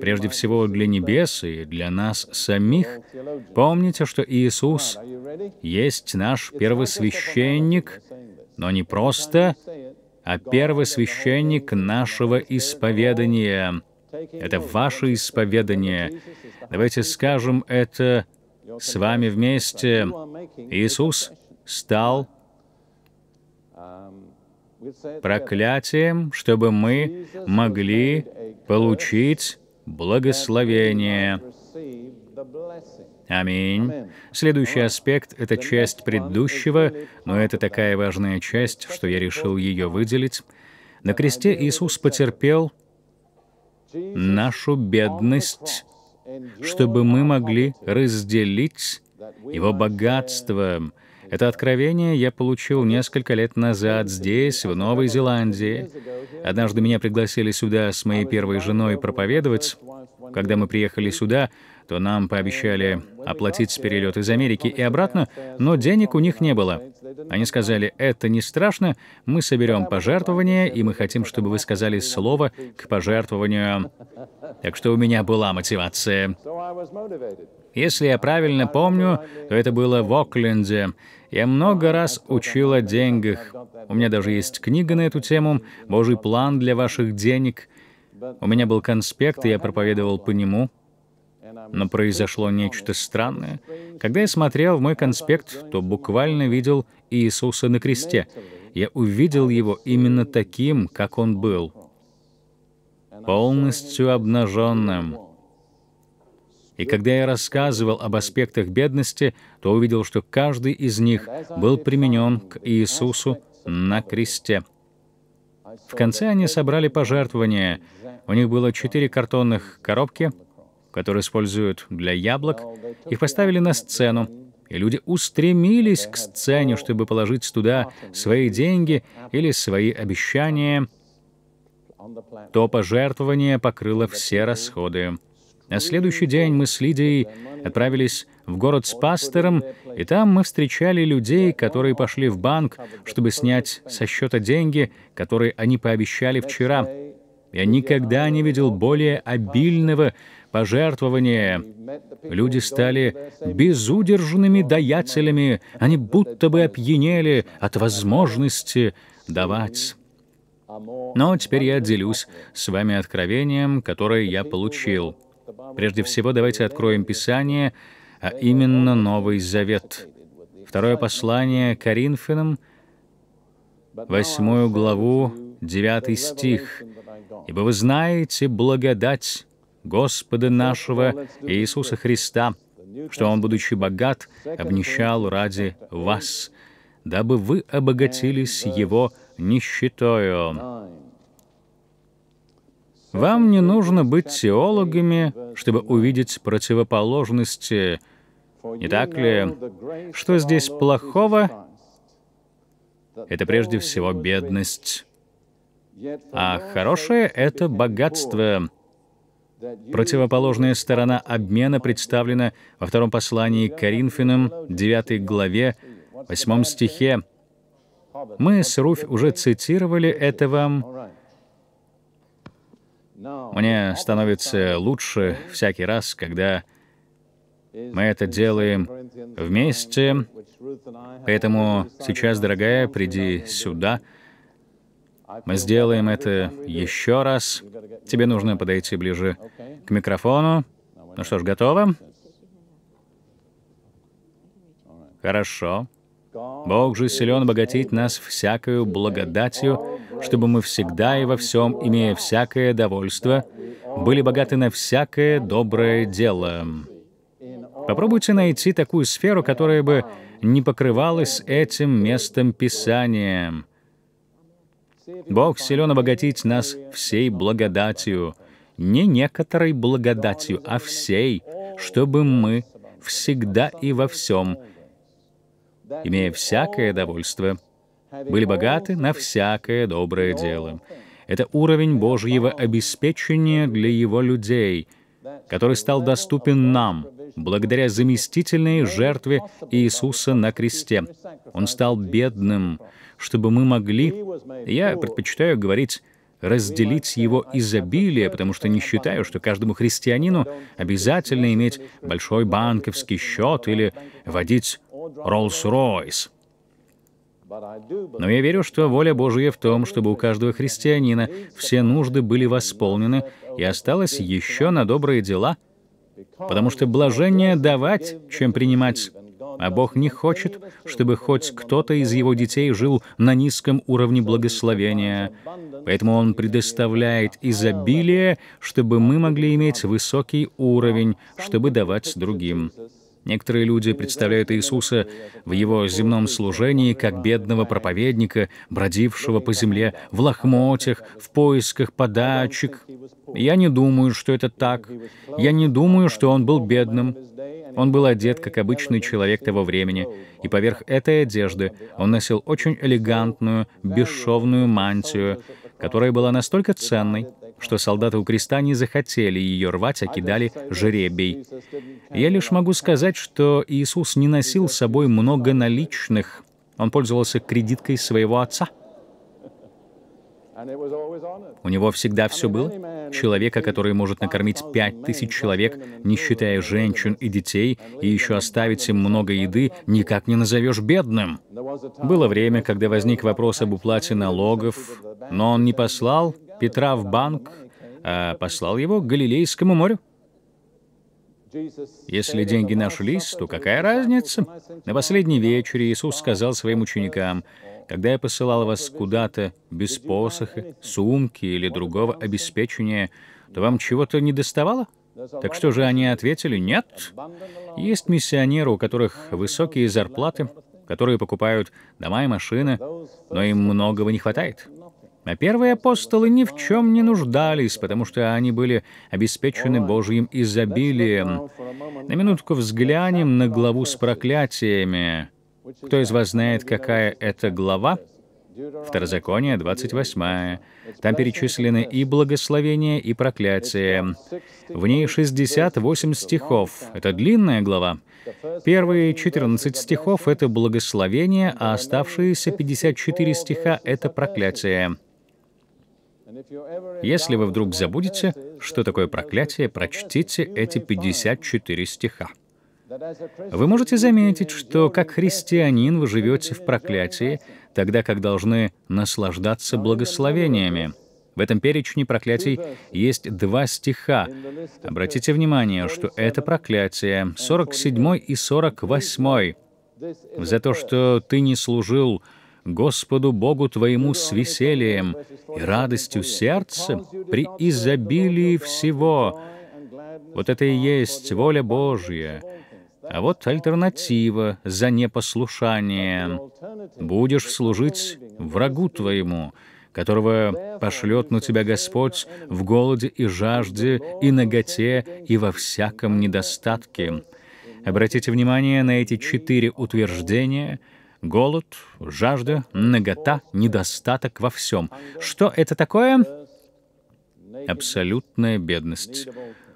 прежде всего для небес и для нас самих. Помните, что Иисус есть наш первосвященник, но не просто, а первосвященник нашего исповедания. Это ваше исповедание. Давайте скажем это с вами вместе. Иисус стал проклятием, чтобы мы могли получить благословение. Аминь. Следующий аспект — это часть предыдущего, но это такая важная часть, что я решил ее выделить. На кресте Иисус потерпел нашу бедность, чтобы мы могли разделить Его богатство, это откровение я получил несколько лет назад здесь, в Новой Зеландии. Однажды меня пригласили сюда с моей первой женой проповедовать. Когда мы приехали сюда, то нам пообещали оплатить перелет из Америки и обратно, но денег у них не было. Они сказали, это не страшно, мы соберем пожертвования, и мы хотим, чтобы вы сказали слово к пожертвованию. Так что у меня была мотивация. Если я правильно помню, то это было в Окленде. Я много раз учил о деньгах. У меня даже есть книга на эту тему «Божий план для ваших денег». У меня был конспект, и я проповедовал по нему. Но произошло нечто странное. Когда я смотрел в мой конспект, то буквально видел Иисуса на кресте. Я увидел его именно таким, как он был. Полностью обнаженным. И когда я рассказывал об аспектах бедности, то увидел, что каждый из них был применен к Иисусу на кресте. В конце они собрали пожертвования. У них было четыре картонных коробки, которые используют для яблок. Их поставили на сцену, и люди устремились к сцене, чтобы положить туда свои деньги или свои обещания. То пожертвование покрыло все расходы. На следующий день мы с Лидией отправились в город с пастором, и там мы встречали людей, которые пошли в банк, чтобы снять со счета деньги, которые они пообещали вчера. Я никогда не видел более обильного пожертвования. Люди стали безудержными даятелями, они будто бы опьянели от возможности давать. Но теперь я делюсь с вами откровением, которое я получил. Прежде всего, давайте откроем Писание, а именно Новый Завет. Второе послание Коринфянам, восьмую главу, девятый стих. «Ибо вы знаете благодать Господа нашего Иисуса Христа, что Он, будучи богат, обнищал ради вас, дабы вы обогатились Его нищетою». Вам не нужно быть теологами, чтобы увидеть противоположности. Не так ли? Что здесь плохого? Это прежде всего бедность. А хорошее — это богатство. Противоположная сторона обмена представлена во втором послании к Коринфянам, 9 главе, 8 стихе. Мы с Руфь уже цитировали это вам, мне становится лучше всякий раз, когда мы это делаем вместе. Поэтому сейчас, дорогая, приди сюда. Мы сделаем это еще раз. Тебе нужно подойти ближе к микрофону. Ну что ж, готово? Хорошо. Бог же силен обогатить нас всякою благодатью, чтобы мы всегда и во всем, имея всякое довольство, были богаты на всякое доброе дело. Попробуйте найти такую сферу, которая бы не покрывалась этим местом Писания. Бог силен обогатить нас всей благодатью, не некоторой благодатью, а всей, чтобы мы всегда и во всем, имея всякое довольство, были богаты на всякое доброе дело. Это уровень Божьего обеспечения для Его людей, который стал доступен нам благодаря заместительной жертве Иисуса на кресте. Он стал бедным, чтобы мы могли, я предпочитаю говорить, разделить его изобилие, потому что не считаю, что каждому христианину обязательно иметь большой банковский счет или водить Rolls-Royce. Но я верю, что воля Божья в том, чтобы у каждого христианина все нужды были восполнены и осталось еще на добрые дела, потому что блажение давать, чем принимать. А Бог не хочет, чтобы хоть кто-то из его детей жил на низком уровне благословения. Поэтому Он предоставляет изобилие, чтобы мы могли иметь высокий уровень, чтобы давать другим. Некоторые люди представляют Иисуса в его земном служении как бедного проповедника, бродившего по земле в лохмотьях, в поисках подачек. Я не думаю, что это так. Я не думаю, что он был бедным. Он был одет, как обычный человек того времени, и поверх этой одежды он носил очень элегантную, бесшовную мантию, которая была настолько ценной, что солдаты у креста не захотели ее рвать, а кидали жребий. Я лишь могу сказать, что Иисус не носил с собой много наличных. Он пользовался кредиткой своего отца. У него всегда все было. Человека, который может накормить пять тысяч человек, не считая женщин и детей, и еще оставить им много еды, никак не назовешь бедным. Было время, когда возник вопрос об уплате налогов, но он не послал Петра в банк, а послал его к Галилейскому морю. Если деньги нашлись, то какая разница? На последней вечере Иисус сказал своим ученикам, «Когда я посылал вас куда-то без посоха, сумки или другого обеспечения, то вам чего-то не доставало?» Так что же они ответили, «Нет». Есть миссионеры, у которых высокие зарплаты, которые покупают дома и машины, но им многого не хватает. А первые апостолы ни в чем не нуждались, потому что они были обеспечены Божьим изобилием. На минутку взглянем на главу с проклятиями. Кто из вас знает, какая это глава? Второзаконие, 28. Там перечислены и благословения, и проклятия. В ней 68 стихов. Это длинная глава. Первые 14 стихов — это благословение, а оставшиеся 54 стиха — это проклятие. Если вы вдруг забудете, что такое проклятие, прочтите эти 54 стиха. Вы можете заметить, что как христианин вы живете в проклятии, тогда как должны наслаждаться благословениями. В этом перечне проклятий есть два стиха. Обратите внимание, что это проклятие 47 и 48. «За то, что ты не служил Господу Богу твоему с весельем и радостью сердца при изобилии всего. Вот это и есть воля Божья. А вот альтернатива за непослушание. Будешь служить врагу твоему, которого пошлет на тебя Господь в голоде и жажде, и наготе, и во всяком недостатке. Обратите внимание на эти четыре утверждения — Голод, жажда, нагота, недостаток во всем. Что это такое? Абсолютная бедность.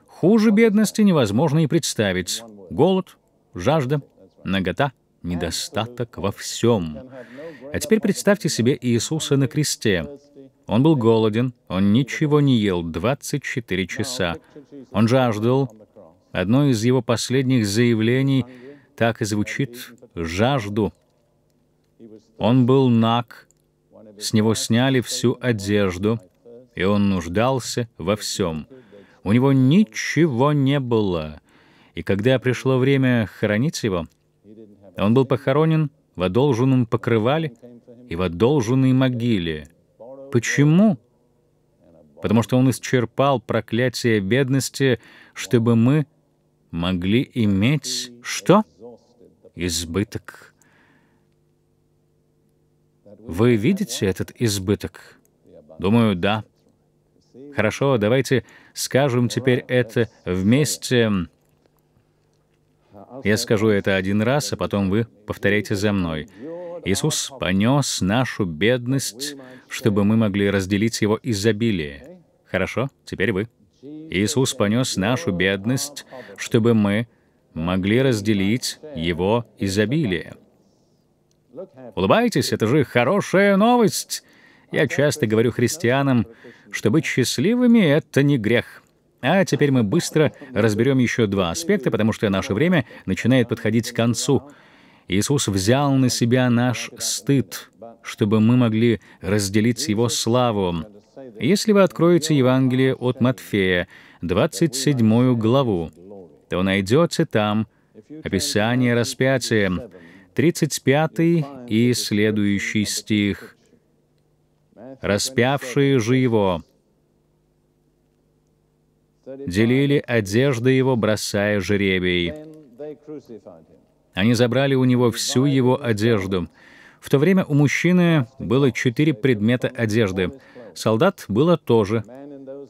Хуже бедности невозможно и представить. Голод, жажда, нагота, недостаток во всем. А теперь представьте себе Иисуса на кресте. Он был голоден, он ничего не ел 24 часа. Он жаждал. Одно из его последних заявлений так и звучит «жажду он был наг, с него сняли всю одежду, и он нуждался во всем. У него ничего не было. И когда пришло время хоронить его, он был похоронен в одолженном покрывале и в одолженной могиле. Почему? Потому что он исчерпал проклятие бедности, чтобы мы могли иметь что? Избыток. Вы видите этот избыток? Думаю, да. Хорошо, давайте скажем теперь это вместе. Я скажу это один раз, а потом вы повторяйте за мной. Иисус понес нашу бедность, чтобы мы могли разделить его изобилие. Хорошо, теперь вы. Иисус понес нашу бедность, чтобы мы могли разделить его изобилие. Улыбайтесь, это же хорошая новость. Я часто говорю христианам, что быть счастливыми — это не грех. А теперь мы быстро разберем еще два аспекта, потому что наше время начинает подходить к концу. Иисус взял на себя наш стыд, чтобы мы могли разделить Его славу. Если вы откроете Евангелие от Матфея, 27 главу, то найдете там описание распятия. 35 и следующий стих. «Распявшие же его, делили одежды его, бросая жребий. Они забрали у него всю его одежду. В то время у мужчины было четыре предмета одежды. Солдат было тоже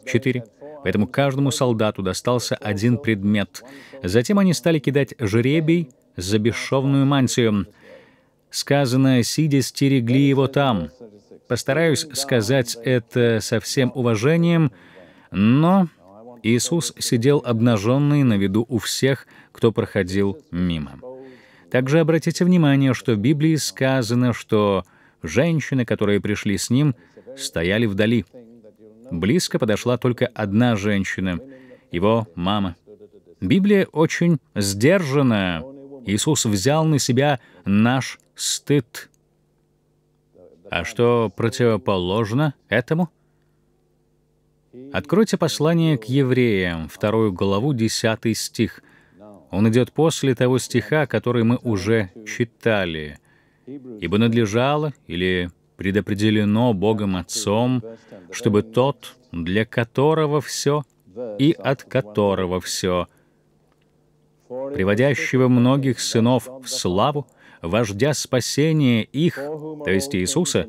четыре. Поэтому каждому солдату достался один предмет. Затем они стали кидать жребий, за бесшовную мантию. Сказано, сидя, стерегли его там. Постараюсь сказать это со всем уважением, но Иисус сидел обнаженный на виду у всех, кто проходил мимо. Также обратите внимание, что в Библии сказано, что женщины, которые пришли с ним, стояли вдали. Близко подошла только одна женщина, его мама. Библия очень сдержанная Иисус взял на себя наш стыд. А что противоположно этому? Откройте послание к евреям, вторую главу, 10 стих. Он идет после того стиха, который мы уже читали. «Ибо надлежало или предопределено Богом Отцом, чтобы тот, для которого все и от которого все — приводящего многих сынов в славу, вождя спасения их, то есть Иисуса,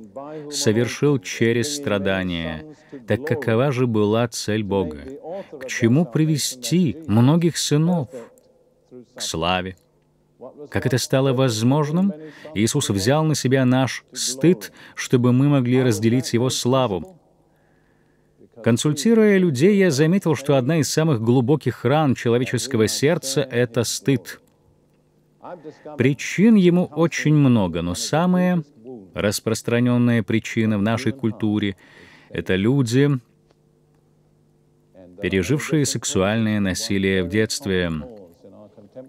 совершил через страдания. Так какова же была цель Бога? К чему привести многих сынов? К славе. Как это стало возможным? Иисус взял на себя наш стыд, чтобы мы могли разделить его славу. Консультируя людей, я заметил, что одна из самых глубоких ран человеческого сердца — это стыд. Причин ему очень много, но самая распространенная причина в нашей культуре — это люди, пережившие сексуальное насилие в детстве.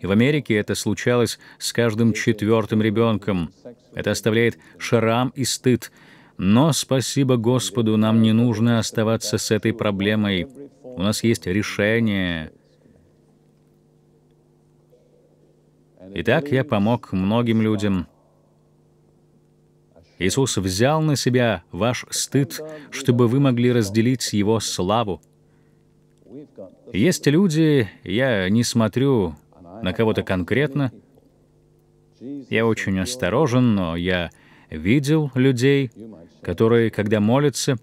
И в Америке это случалось с каждым четвертым ребенком. Это оставляет шрам и стыд, но спасибо Господу, нам не нужно оставаться с этой проблемой. У нас есть решение. Итак, я помог многим людям. Иисус взял на себя ваш стыд, чтобы вы могли разделить Его славу. Есть люди, я не смотрю на кого-то конкретно, я очень осторожен, но я видел людей, которые, когда молятся,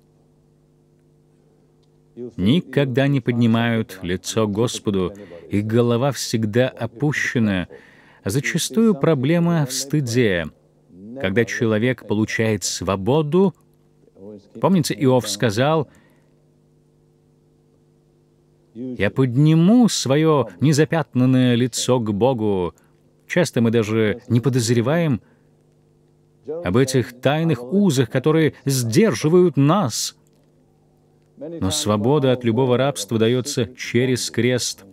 никогда не поднимают лицо Господу, их голова всегда опущена. Зачастую проблема в стыде. Когда человек получает свободу, помните, Иов сказал, «Я подниму свое незапятнанное лицо к Богу». Часто мы даже не подозреваем, об этих тайных узах, которые сдерживают нас. Но свобода от любого рабства дается через крест.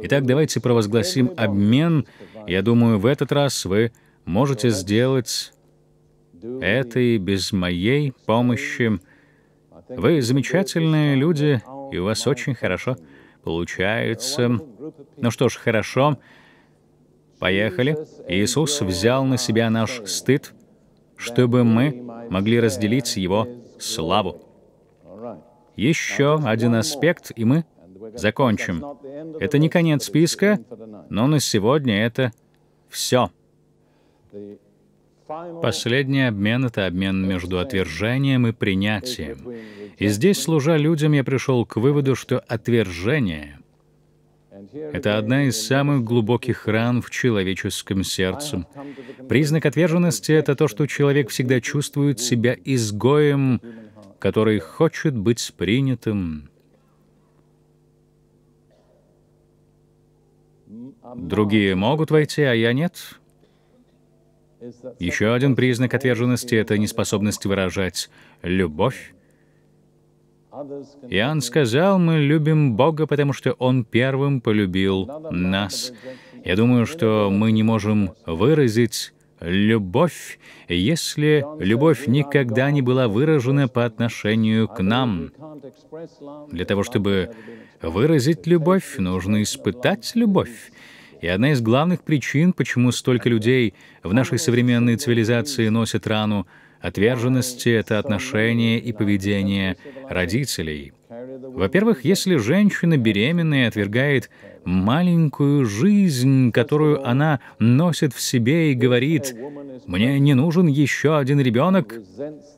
Итак, давайте провозгласим обмен. Я думаю, в этот раз вы можете сделать это и без моей помощи. Вы замечательные люди, и у вас очень хорошо получается. Ну что ж, хорошо. Хорошо. Поехали. Иисус взял на себя наш стыд, чтобы мы могли разделить его славу. Еще один аспект, и мы закончим. Это не конец списка, но на сегодня это все. Последний обмен — это обмен между отвержением и принятием. И здесь, служа людям, я пришел к выводу, что отвержение это одна из самых глубоких ран в человеческом сердце. Признак отверженности — это то, что человек всегда чувствует себя изгоем, который хочет быть принятым. Другие могут войти, а я нет. Еще один признак отверженности — это неспособность выражать любовь Иоанн сказал, мы любим Бога, потому что Он первым полюбил нас. Я думаю, что мы не можем выразить любовь, если любовь никогда не была выражена по отношению к нам. Для того, чтобы выразить любовь, нужно испытать любовь. И одна из главных причин, почему столько людей в нашей современной цивилизации носят рану — Отверженности — это отношение и поведение родителей. Во-первых, если женщина беременная отвергает маленькую жизнь, которую она носит в себе и говорит, «Мне не нужен еще один ребенок»,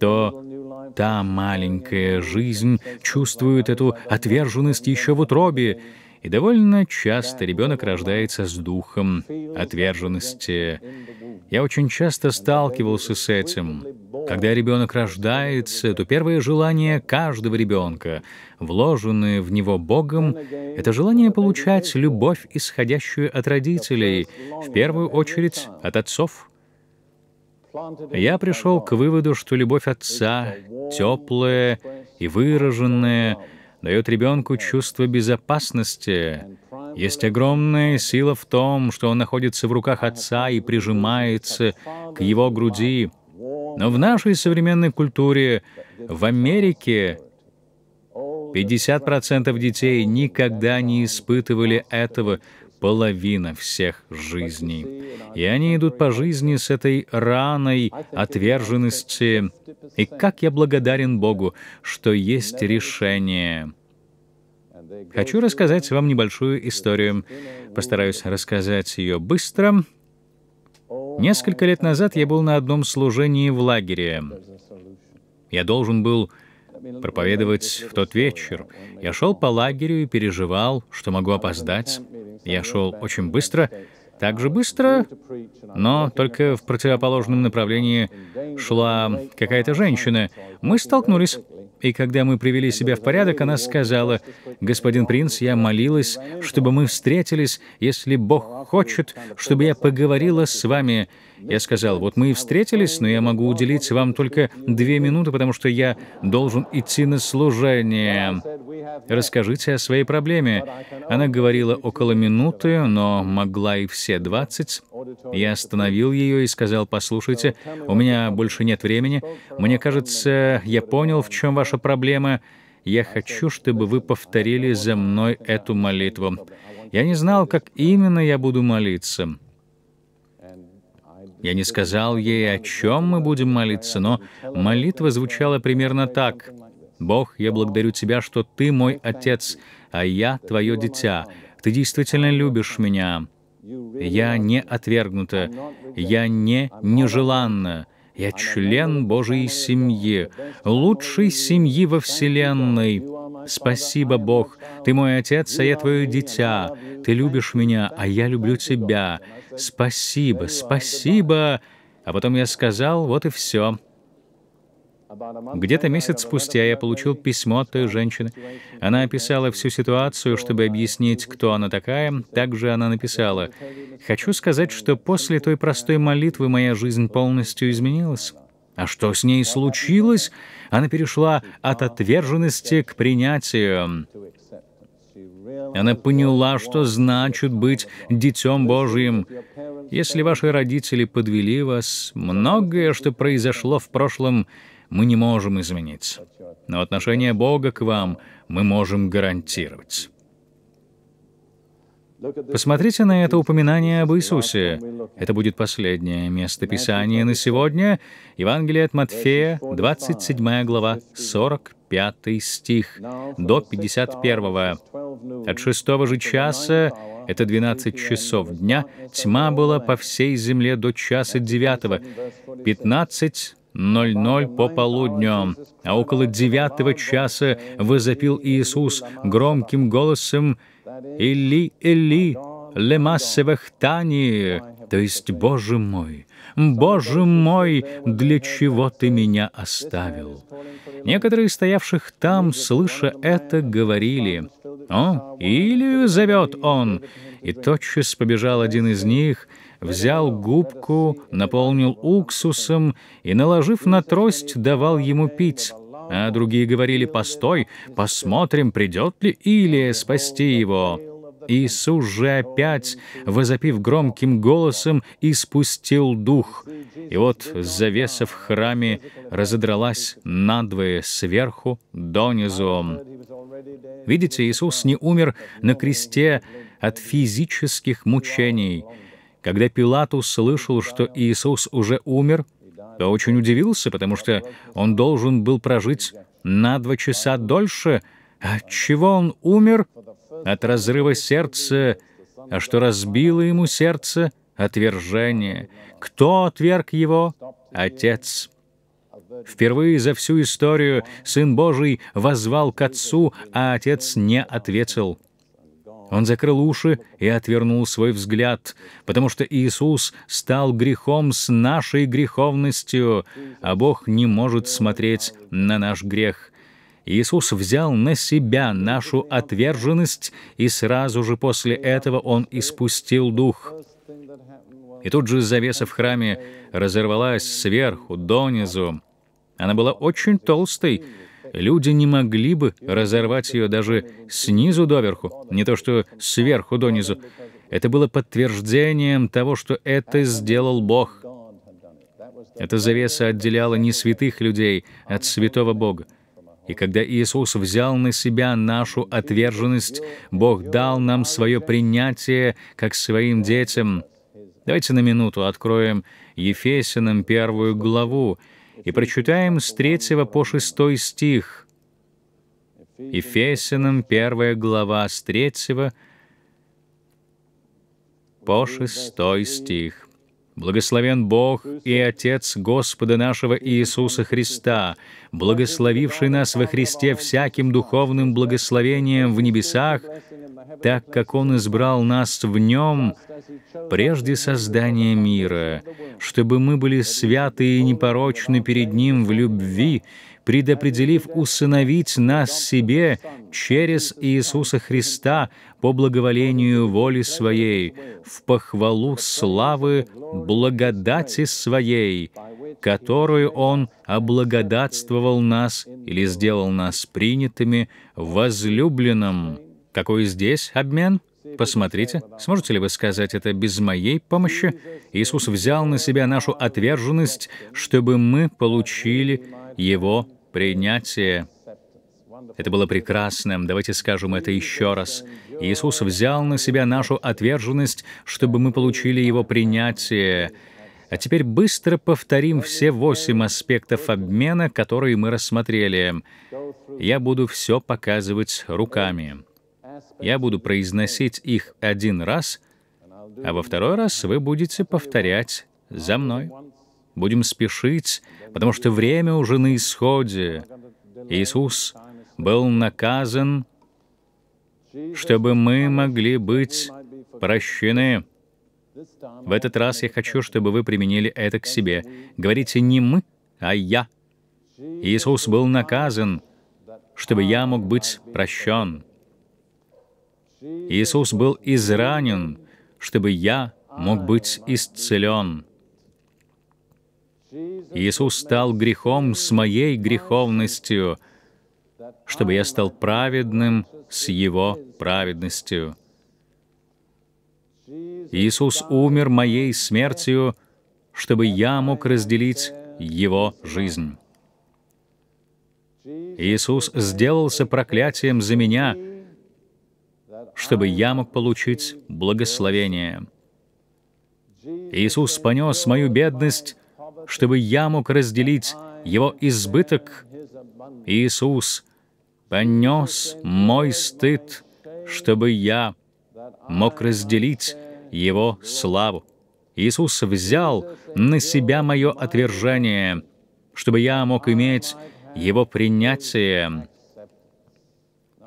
то та маленькая жизнь чувствует эту отверженность еще в утробе и довольно часто ребенок рождается с духом отверженности. Я очень часто сталкивался с этим. Когда ребенок рождается, то первое желание каждого ребенка, вложенное в него Богом, это желание получать любовь, исходящую от родителей, в первую очередь от отцов. Я пришел к выводу, что любовь отца теплая и выраженная — дает ребенку чувство безопасности. Есть огромная сила в том, что он находится в руках отца и прижимается к его груди. Но в нашей современной культуре, в Америке, 50% детей никогда не испытывали этого, половина всех жизней. И они идут по жизни с этой раной отверженности. И как я благодарен Богу, что есть решение. Хочу рассказать вам небольшую историю. Постараюсь рассказать ее быстро. Несколько лет назад я был на одном служении в лагере. Я должен был проповедовать в тот вечер. Я шел по лагерю и переживал, что могу опоздать. Я шел очень быстро, так же быстро, но только в противоположном направлении шла какая-то женщина. Мы столкнулись, и когда мы привели себя в порядок, она сказала, «Господин принц, я молилась, чтобы мы встретились, если Бог хочет, чтобы я поговорила с вами». Я сказал, вот мы и встретились, но я могу уделить вам только две минуты, потому что я должен идти на служение. Расскажите о своей проблеме. Она говорила около минуты, но могла и все двадцать. Я остановил ее и сказал, послушайте, у меня больше нет времени. Мне кажется, я понял, в чем ваша проблема. Я хочу, чтобы вы повторили за мной эту молитву. Я не знал, как именно я буду молиться. Я не сказал ей, о чем мы будем молиться, но молитва звучала примерно так. «Бог, я благодарю Тебя, что Ты мой Отец, а я Твое дитя. Ты действительно любишь меня. Я не отвергнута, я не нежеланна». Я член Божьей семьи, лучшей семьи во Вселенной. Спасибо, Бог. Ты мой отец, а я твое дитя. Ты любишь меня, а я люблю тебя. «Спасибо, спасибо!» А потом я сказал, вот и все. Где-то месяц спустя я получил письмо от той женщины. Она описала всю ситуацию, чтобы объяснить, кто она такая. Также она написала, «Хочу сказать, что после той простой молитвы моя жизнь полностью изменилась». А что с ней случилось? Она перешла от отверженности к принятию. Она поняла, что значит быть Детем Божьим. Если ваши родители подвели вас, многое, что произошло в прошлом, мы не можем изменить. Но отношение Бога к вам мы можем гарантировать. Посмотрите на это упоминание об Иисусе. Это будет последнее место Писания на сегодня. Евангелие от Матфея, 27 глава, 45 5 стих, до 51. От шестого же часа, это 12 часов дня, тьма была по всей земле до часа девятого, 15 00 по полудню, а около девятого часа возопил Иисус громким голосом «Или, Или, лема севахтани», то есть «Боже мой, «Боже мой, для чего ты меня оставил?» Некоторые стоявших там, слыша это, говорили, «О, Илию зовет он!» И тотчас побежал один из них, взял губку, наполнил уксусом и, наложив на трость, давал ему пить. А другие говорили, «Постой, посмотрим, придет ли Илия спасти его». Иисус же опять, возопив громким голосом, испустил дух. И вот завеса в храме разодралась надвое сверху донизу. Видите, Иисус не умер на кресте от физических мучений. Когда Пилат услышал, что Иисус уже умер, то очень удивился, потому что он должен был прожить на два часа дольше. От чего он умер? от разрыва сердца, а что разбило ему сердце — отвержение. Кто отверг его? Отец. Впервые за всю историю Сын Божий возвал к Отцу, а Отец не ответил. Он закрыл уши и отвернул свой взгляд, потому что Иисус стал грехом с нашей греховностью, а Бог не может смотреть на наш грех. Иисус взял на себя нашу отверженность, и сразу же после этого Он испустил Дух. И тут же завеса в храме разорвалась сверху, донизу. Она была очень толстой, люди не могли бы разорвать ее даже снизу доверху, не то что сверху донизу. Это было подтверждением того, что это сделал Бог. Эта завеса отделяла не святых людей от святого Бога. И когда Иисус взял на себя нашу отверженность, Бог дал нам свое принятие, как своим детям. Давайте на минуту откроем Ефесиным первую главу и прочитаем с 3 по 6 стих. Ефесиным первая глава с 3 по 6 стих. Благословен Бог и Отец Господа нашего Иисуса Христа, благословивший нас во Христе всяким духовным благословением в небесах, так как Он избрал нас в Нем прежде создания мира, чтобы мы были святы и непорочны перед Ним в любви, предопределив усыновить нас себе через Иисуса Христа по благоволению воли Своей, в похвалу славы благодати Своей, которую Он облагодатствовал нас или сделал нас принятыми возлюбленным. Какой здесь обмен? Посмотрите, сможете ли вы сказать это без моей помощи? Иисус взял на себя нашу отверженность, чтобы мы получили Его принятие. Это было прекрасным. Давайте скажем это еще раз. Иисус взял на себя нашу отверженность, чтобы мы получили его принятие. А теперь быстро повторим все восемь аспектов обмена, которые мы рассмотрели. Я буду все показывать руками. Я буду произносить их один раз, а во второй раз вы будете повторять за мной. Будем спешить потому что время уже на исходе. Иисус был наказан, чтобы мы могли быть прощены. В этот раз я хочу, чтобы вы применили это к себе. Говорите не «мы», а «я». Иисус был наказан, чтобы я мог быть прощен. Иисус был изранен, чтобы я мог быть исцелен. Иисус стал грехом с моей греховностью, чтобы я стал праведным с Его праведностью. Иисус умер моей смертью, чтобы я мог разделить Его жизнь. Иисус сделался проклятием за меня, чтобы я мог получить благословение. Иисус понес мою бедность чтобы я мог разделить его избыток, Иисус понес мой стыд, чтобы я мог разделить его славу. Иисус взял на себя мое отвержение, чтобы я мог иметь его принятие.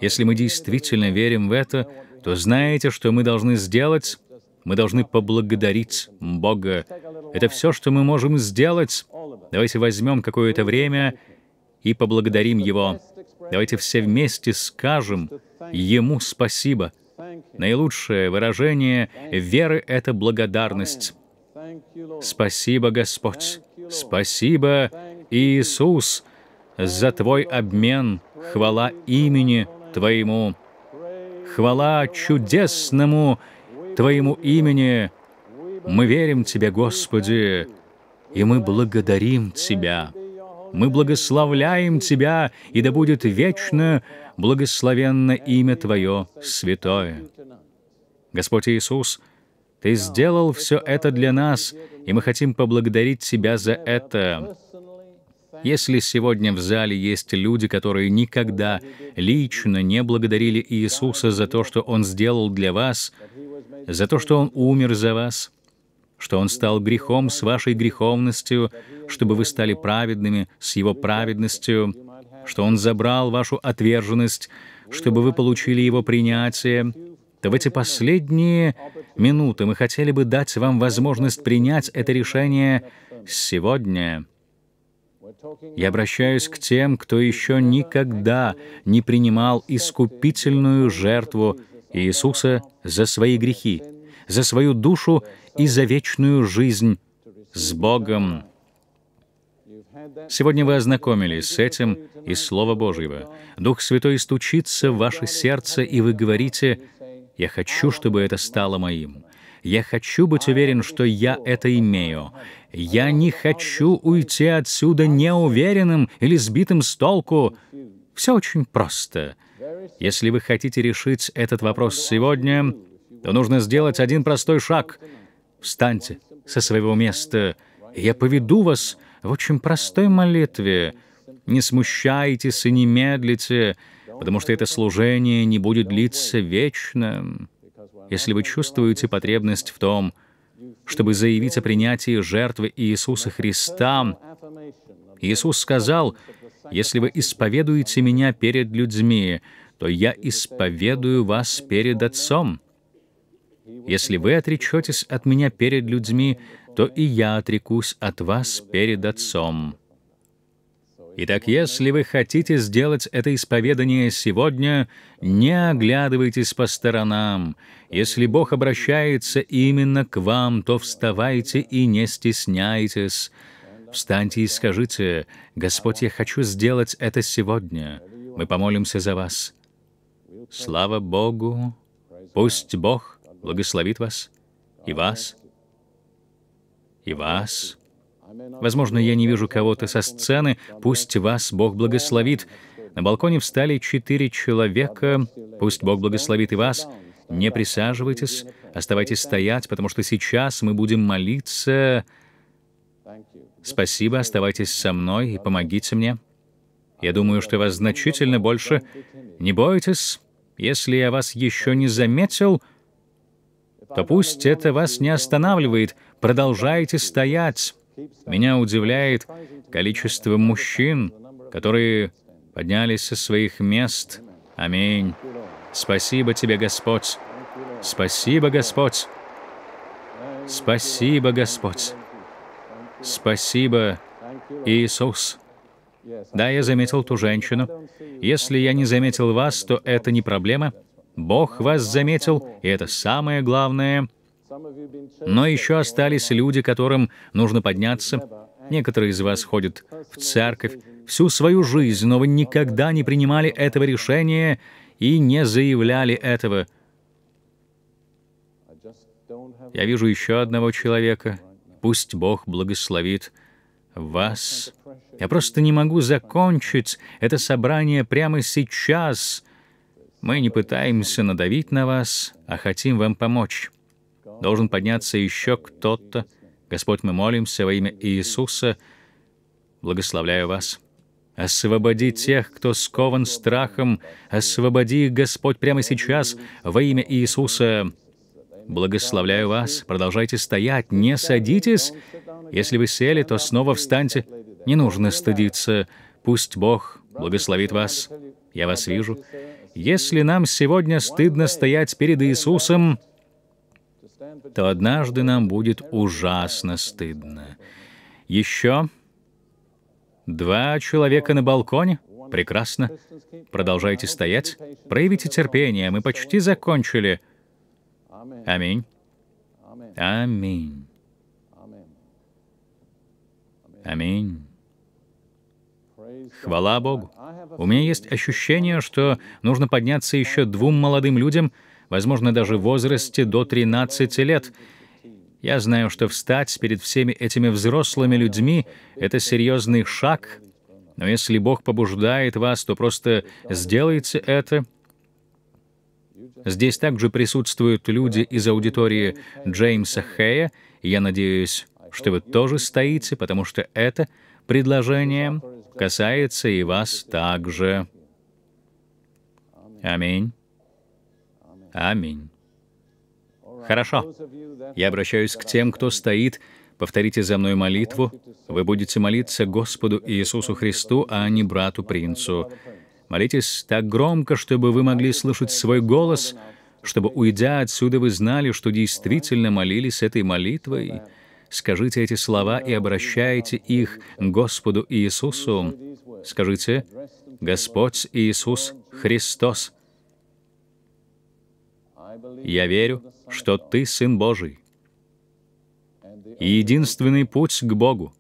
Если мы действительно верим в это, то знаете, что мы должны сделать — мы должны поблагодарить Бога. Это все, что мы можем сделать. Давайте возьмем какое-то время и поблагодарим Его. Давайте все вместе скажем Ему спасибо. Наилучшее выражение веры — это благодарность. Спасибо, Господь. Спасибо, Иисус, за Твой обмен. Хвала имени Твоему. Хвала чудесному Твоему имени мы верим Тебе, Господи, и мы благодарим Тебя. Мы благословляем Тебя, и да будет вечно благословенно имя Твое святое. Господь Иисус, Ты сделал все это для нас, и мы хотим поблагодарить Тебя за это. Если сегодня в зале есть люди, которые никогда лично не благодарили Иисуса за то, что Он сделал для вас, за то, что Он умер за вас, что Он стал грехом с вашей греховностью, чтобы вы стали праведными с Его праведностью, что Он забрал вашу отверженность, чтобы вы получили Его принятие, то в эти последние минуты мы хотели бы дать вам возможность принять это решение сегодня — я обращаюсь к тем, кто еще никогда не принимал искупительную жертву Иисуса за свои грехи, за свою душу и за вечную жизнь с Богом. Сегодня вы ознакомились с этим из Слова Божьего. Дух Святой стучится в ваше сердце, и вы говорите, «Я хочу, чтобы это стало моим. Я хочу быть уверен, что я это имею. Я не хочу уйти отсюда неуверенным или сбитым с толку. Все очень просто. Если вы хотите решить этот вопрос сегодня, то нужно сделать один простой шаг. Встаньте со своего места, и я поведу вас в очень простой молитве. Не смущайтесь и не медлите, потому что это служение не будет длиться вечно если вы чувствуете потребность в том, чтобы заявить о принятии жертвы Иисуса Христа, Иисус сказал, «Если вы исповедуете Меня перед людьми, то я исповедую вас перед Отцом. Если вы отречетесь от Меня перед людьми, то и я отрекусь от вас перед Отцом». Итак, если вы хотите сделать это исповедание сегодня, не оглядывайтесь по сторонам. Если Бог обращается именно к вам, то вставайте и не стесняйтесь. Встаньте и скажите, «Господь, я хочу сделать это сегодня. Мы помолимся за вас». Слава Богу! Пусть Бог благословит вас и вас, и вас. Возможно, я не вижу кого-то со сцены, пусть вас Бог благословит. На балконе встали четыре человека, пусть Бог благословит и вас. Не присаживайтесь, оставайтесь стоять, потому что сейчас мы будем молиться. Спасибо, оставайтесь со мной и помогите мне. Я думаю, что вас значительно больше. Не бойтесь, если я вас еще не заметил, то пусть это вас не останавливает. Продолжайте стоять. Меня удивляет количество мужчин, которые поднялись со своих мест. Аминь. Спасибо тебе, Господь. Спасибо, Господь. Спасибо, Господь. Спасибо, Иисус. Да, я заметил ту женщину. Если я не заметил вас, то это не проблема. Бог вас заметил, и это самое главное — но еще остались люди, которым нужно подняться. Некоторые из вас ходят в церковь всю свою жизнь, но вы никогда не принимали этого решения и не заявляли этого. Я вижу еще одного человека. Пусть Бог благословит вас. Я просто не могу закончить это собрание прямо сейчас. Мы не пытаемся надавить на вас, а хотим вам помочь должен подняться еще кто-то. Господь, мы молимся во имя Иисуса. Благословляю вас. Освободи тех, кто скован страхом. Освободи их, Господь, прямо сейчас во имя Иисуса. Благословляю вас. Продолжайте стоять. Не садитесь. Если вы сели, то снова встаньте. Не нужно стыдиться. Пусть Бог благословит вас. Я вас вижу. Если нам сегодня стыдно стоять перед Иисусом, то однажды нам будет ужасно стыдно. Еще два человека на балконе. Прекрасно. Продолжайте стоять. Проявите терпение. Мы почти закончили. Аминь. Аминь. Аминь. Хвала Богу. У меня есть ощущение, что нужно подняться еще двум молодым людям, возможно, даже в возрасте до 13 лет. Я знаю, что встать перед всеми этими взрослыми людьми — это серьезный шаг, но если Бог побуждает вас, то просто сделайте это. Здесь также присутствуют люди из аудитории Джеймса Хэя, я надеюсь, что вы тоже стоите, потому что это предложение касается и вас также. Аминь. Аминь. Хорошо. Я обращаюсь к тем, кто стоит. Повторите за мной молитву. Вы будете молиться Господу Иисусу Христу, а не брату-принцу. Молитесь так громко, чтобы вы могли слышать свой голос, чтобы, уйдя отсюда, вы знали, что действительно молились этой молитвой. Скажите эти слова и обращайте их к Господу Иисусу. Скажите, «Господь Иисус Христос, я верю, что Ты Сын Божий, и единственный путь к Богу,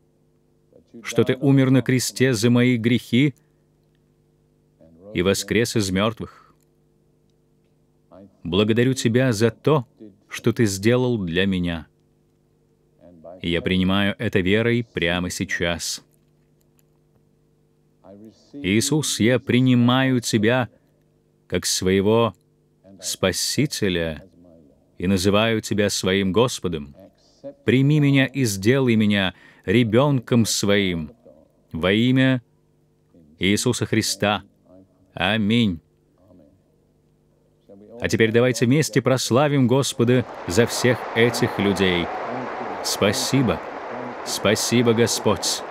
что Ты умер на кресте за мои грехи и воскрес из мертвых. Благодарю Тебя за то, что Ты сделал для меня. И я принимаю это верой прямо сейчас. Иисус, я принимаю Тебя как своего Спасителя и называю Тебя своим Господом. Прими меня и сделай меня ребенком своим во имя Иисуса Христа. Аминь. А теперь давайте вместе прославим Господа за всех этих людей. Спасибо. Спасибо, Господь.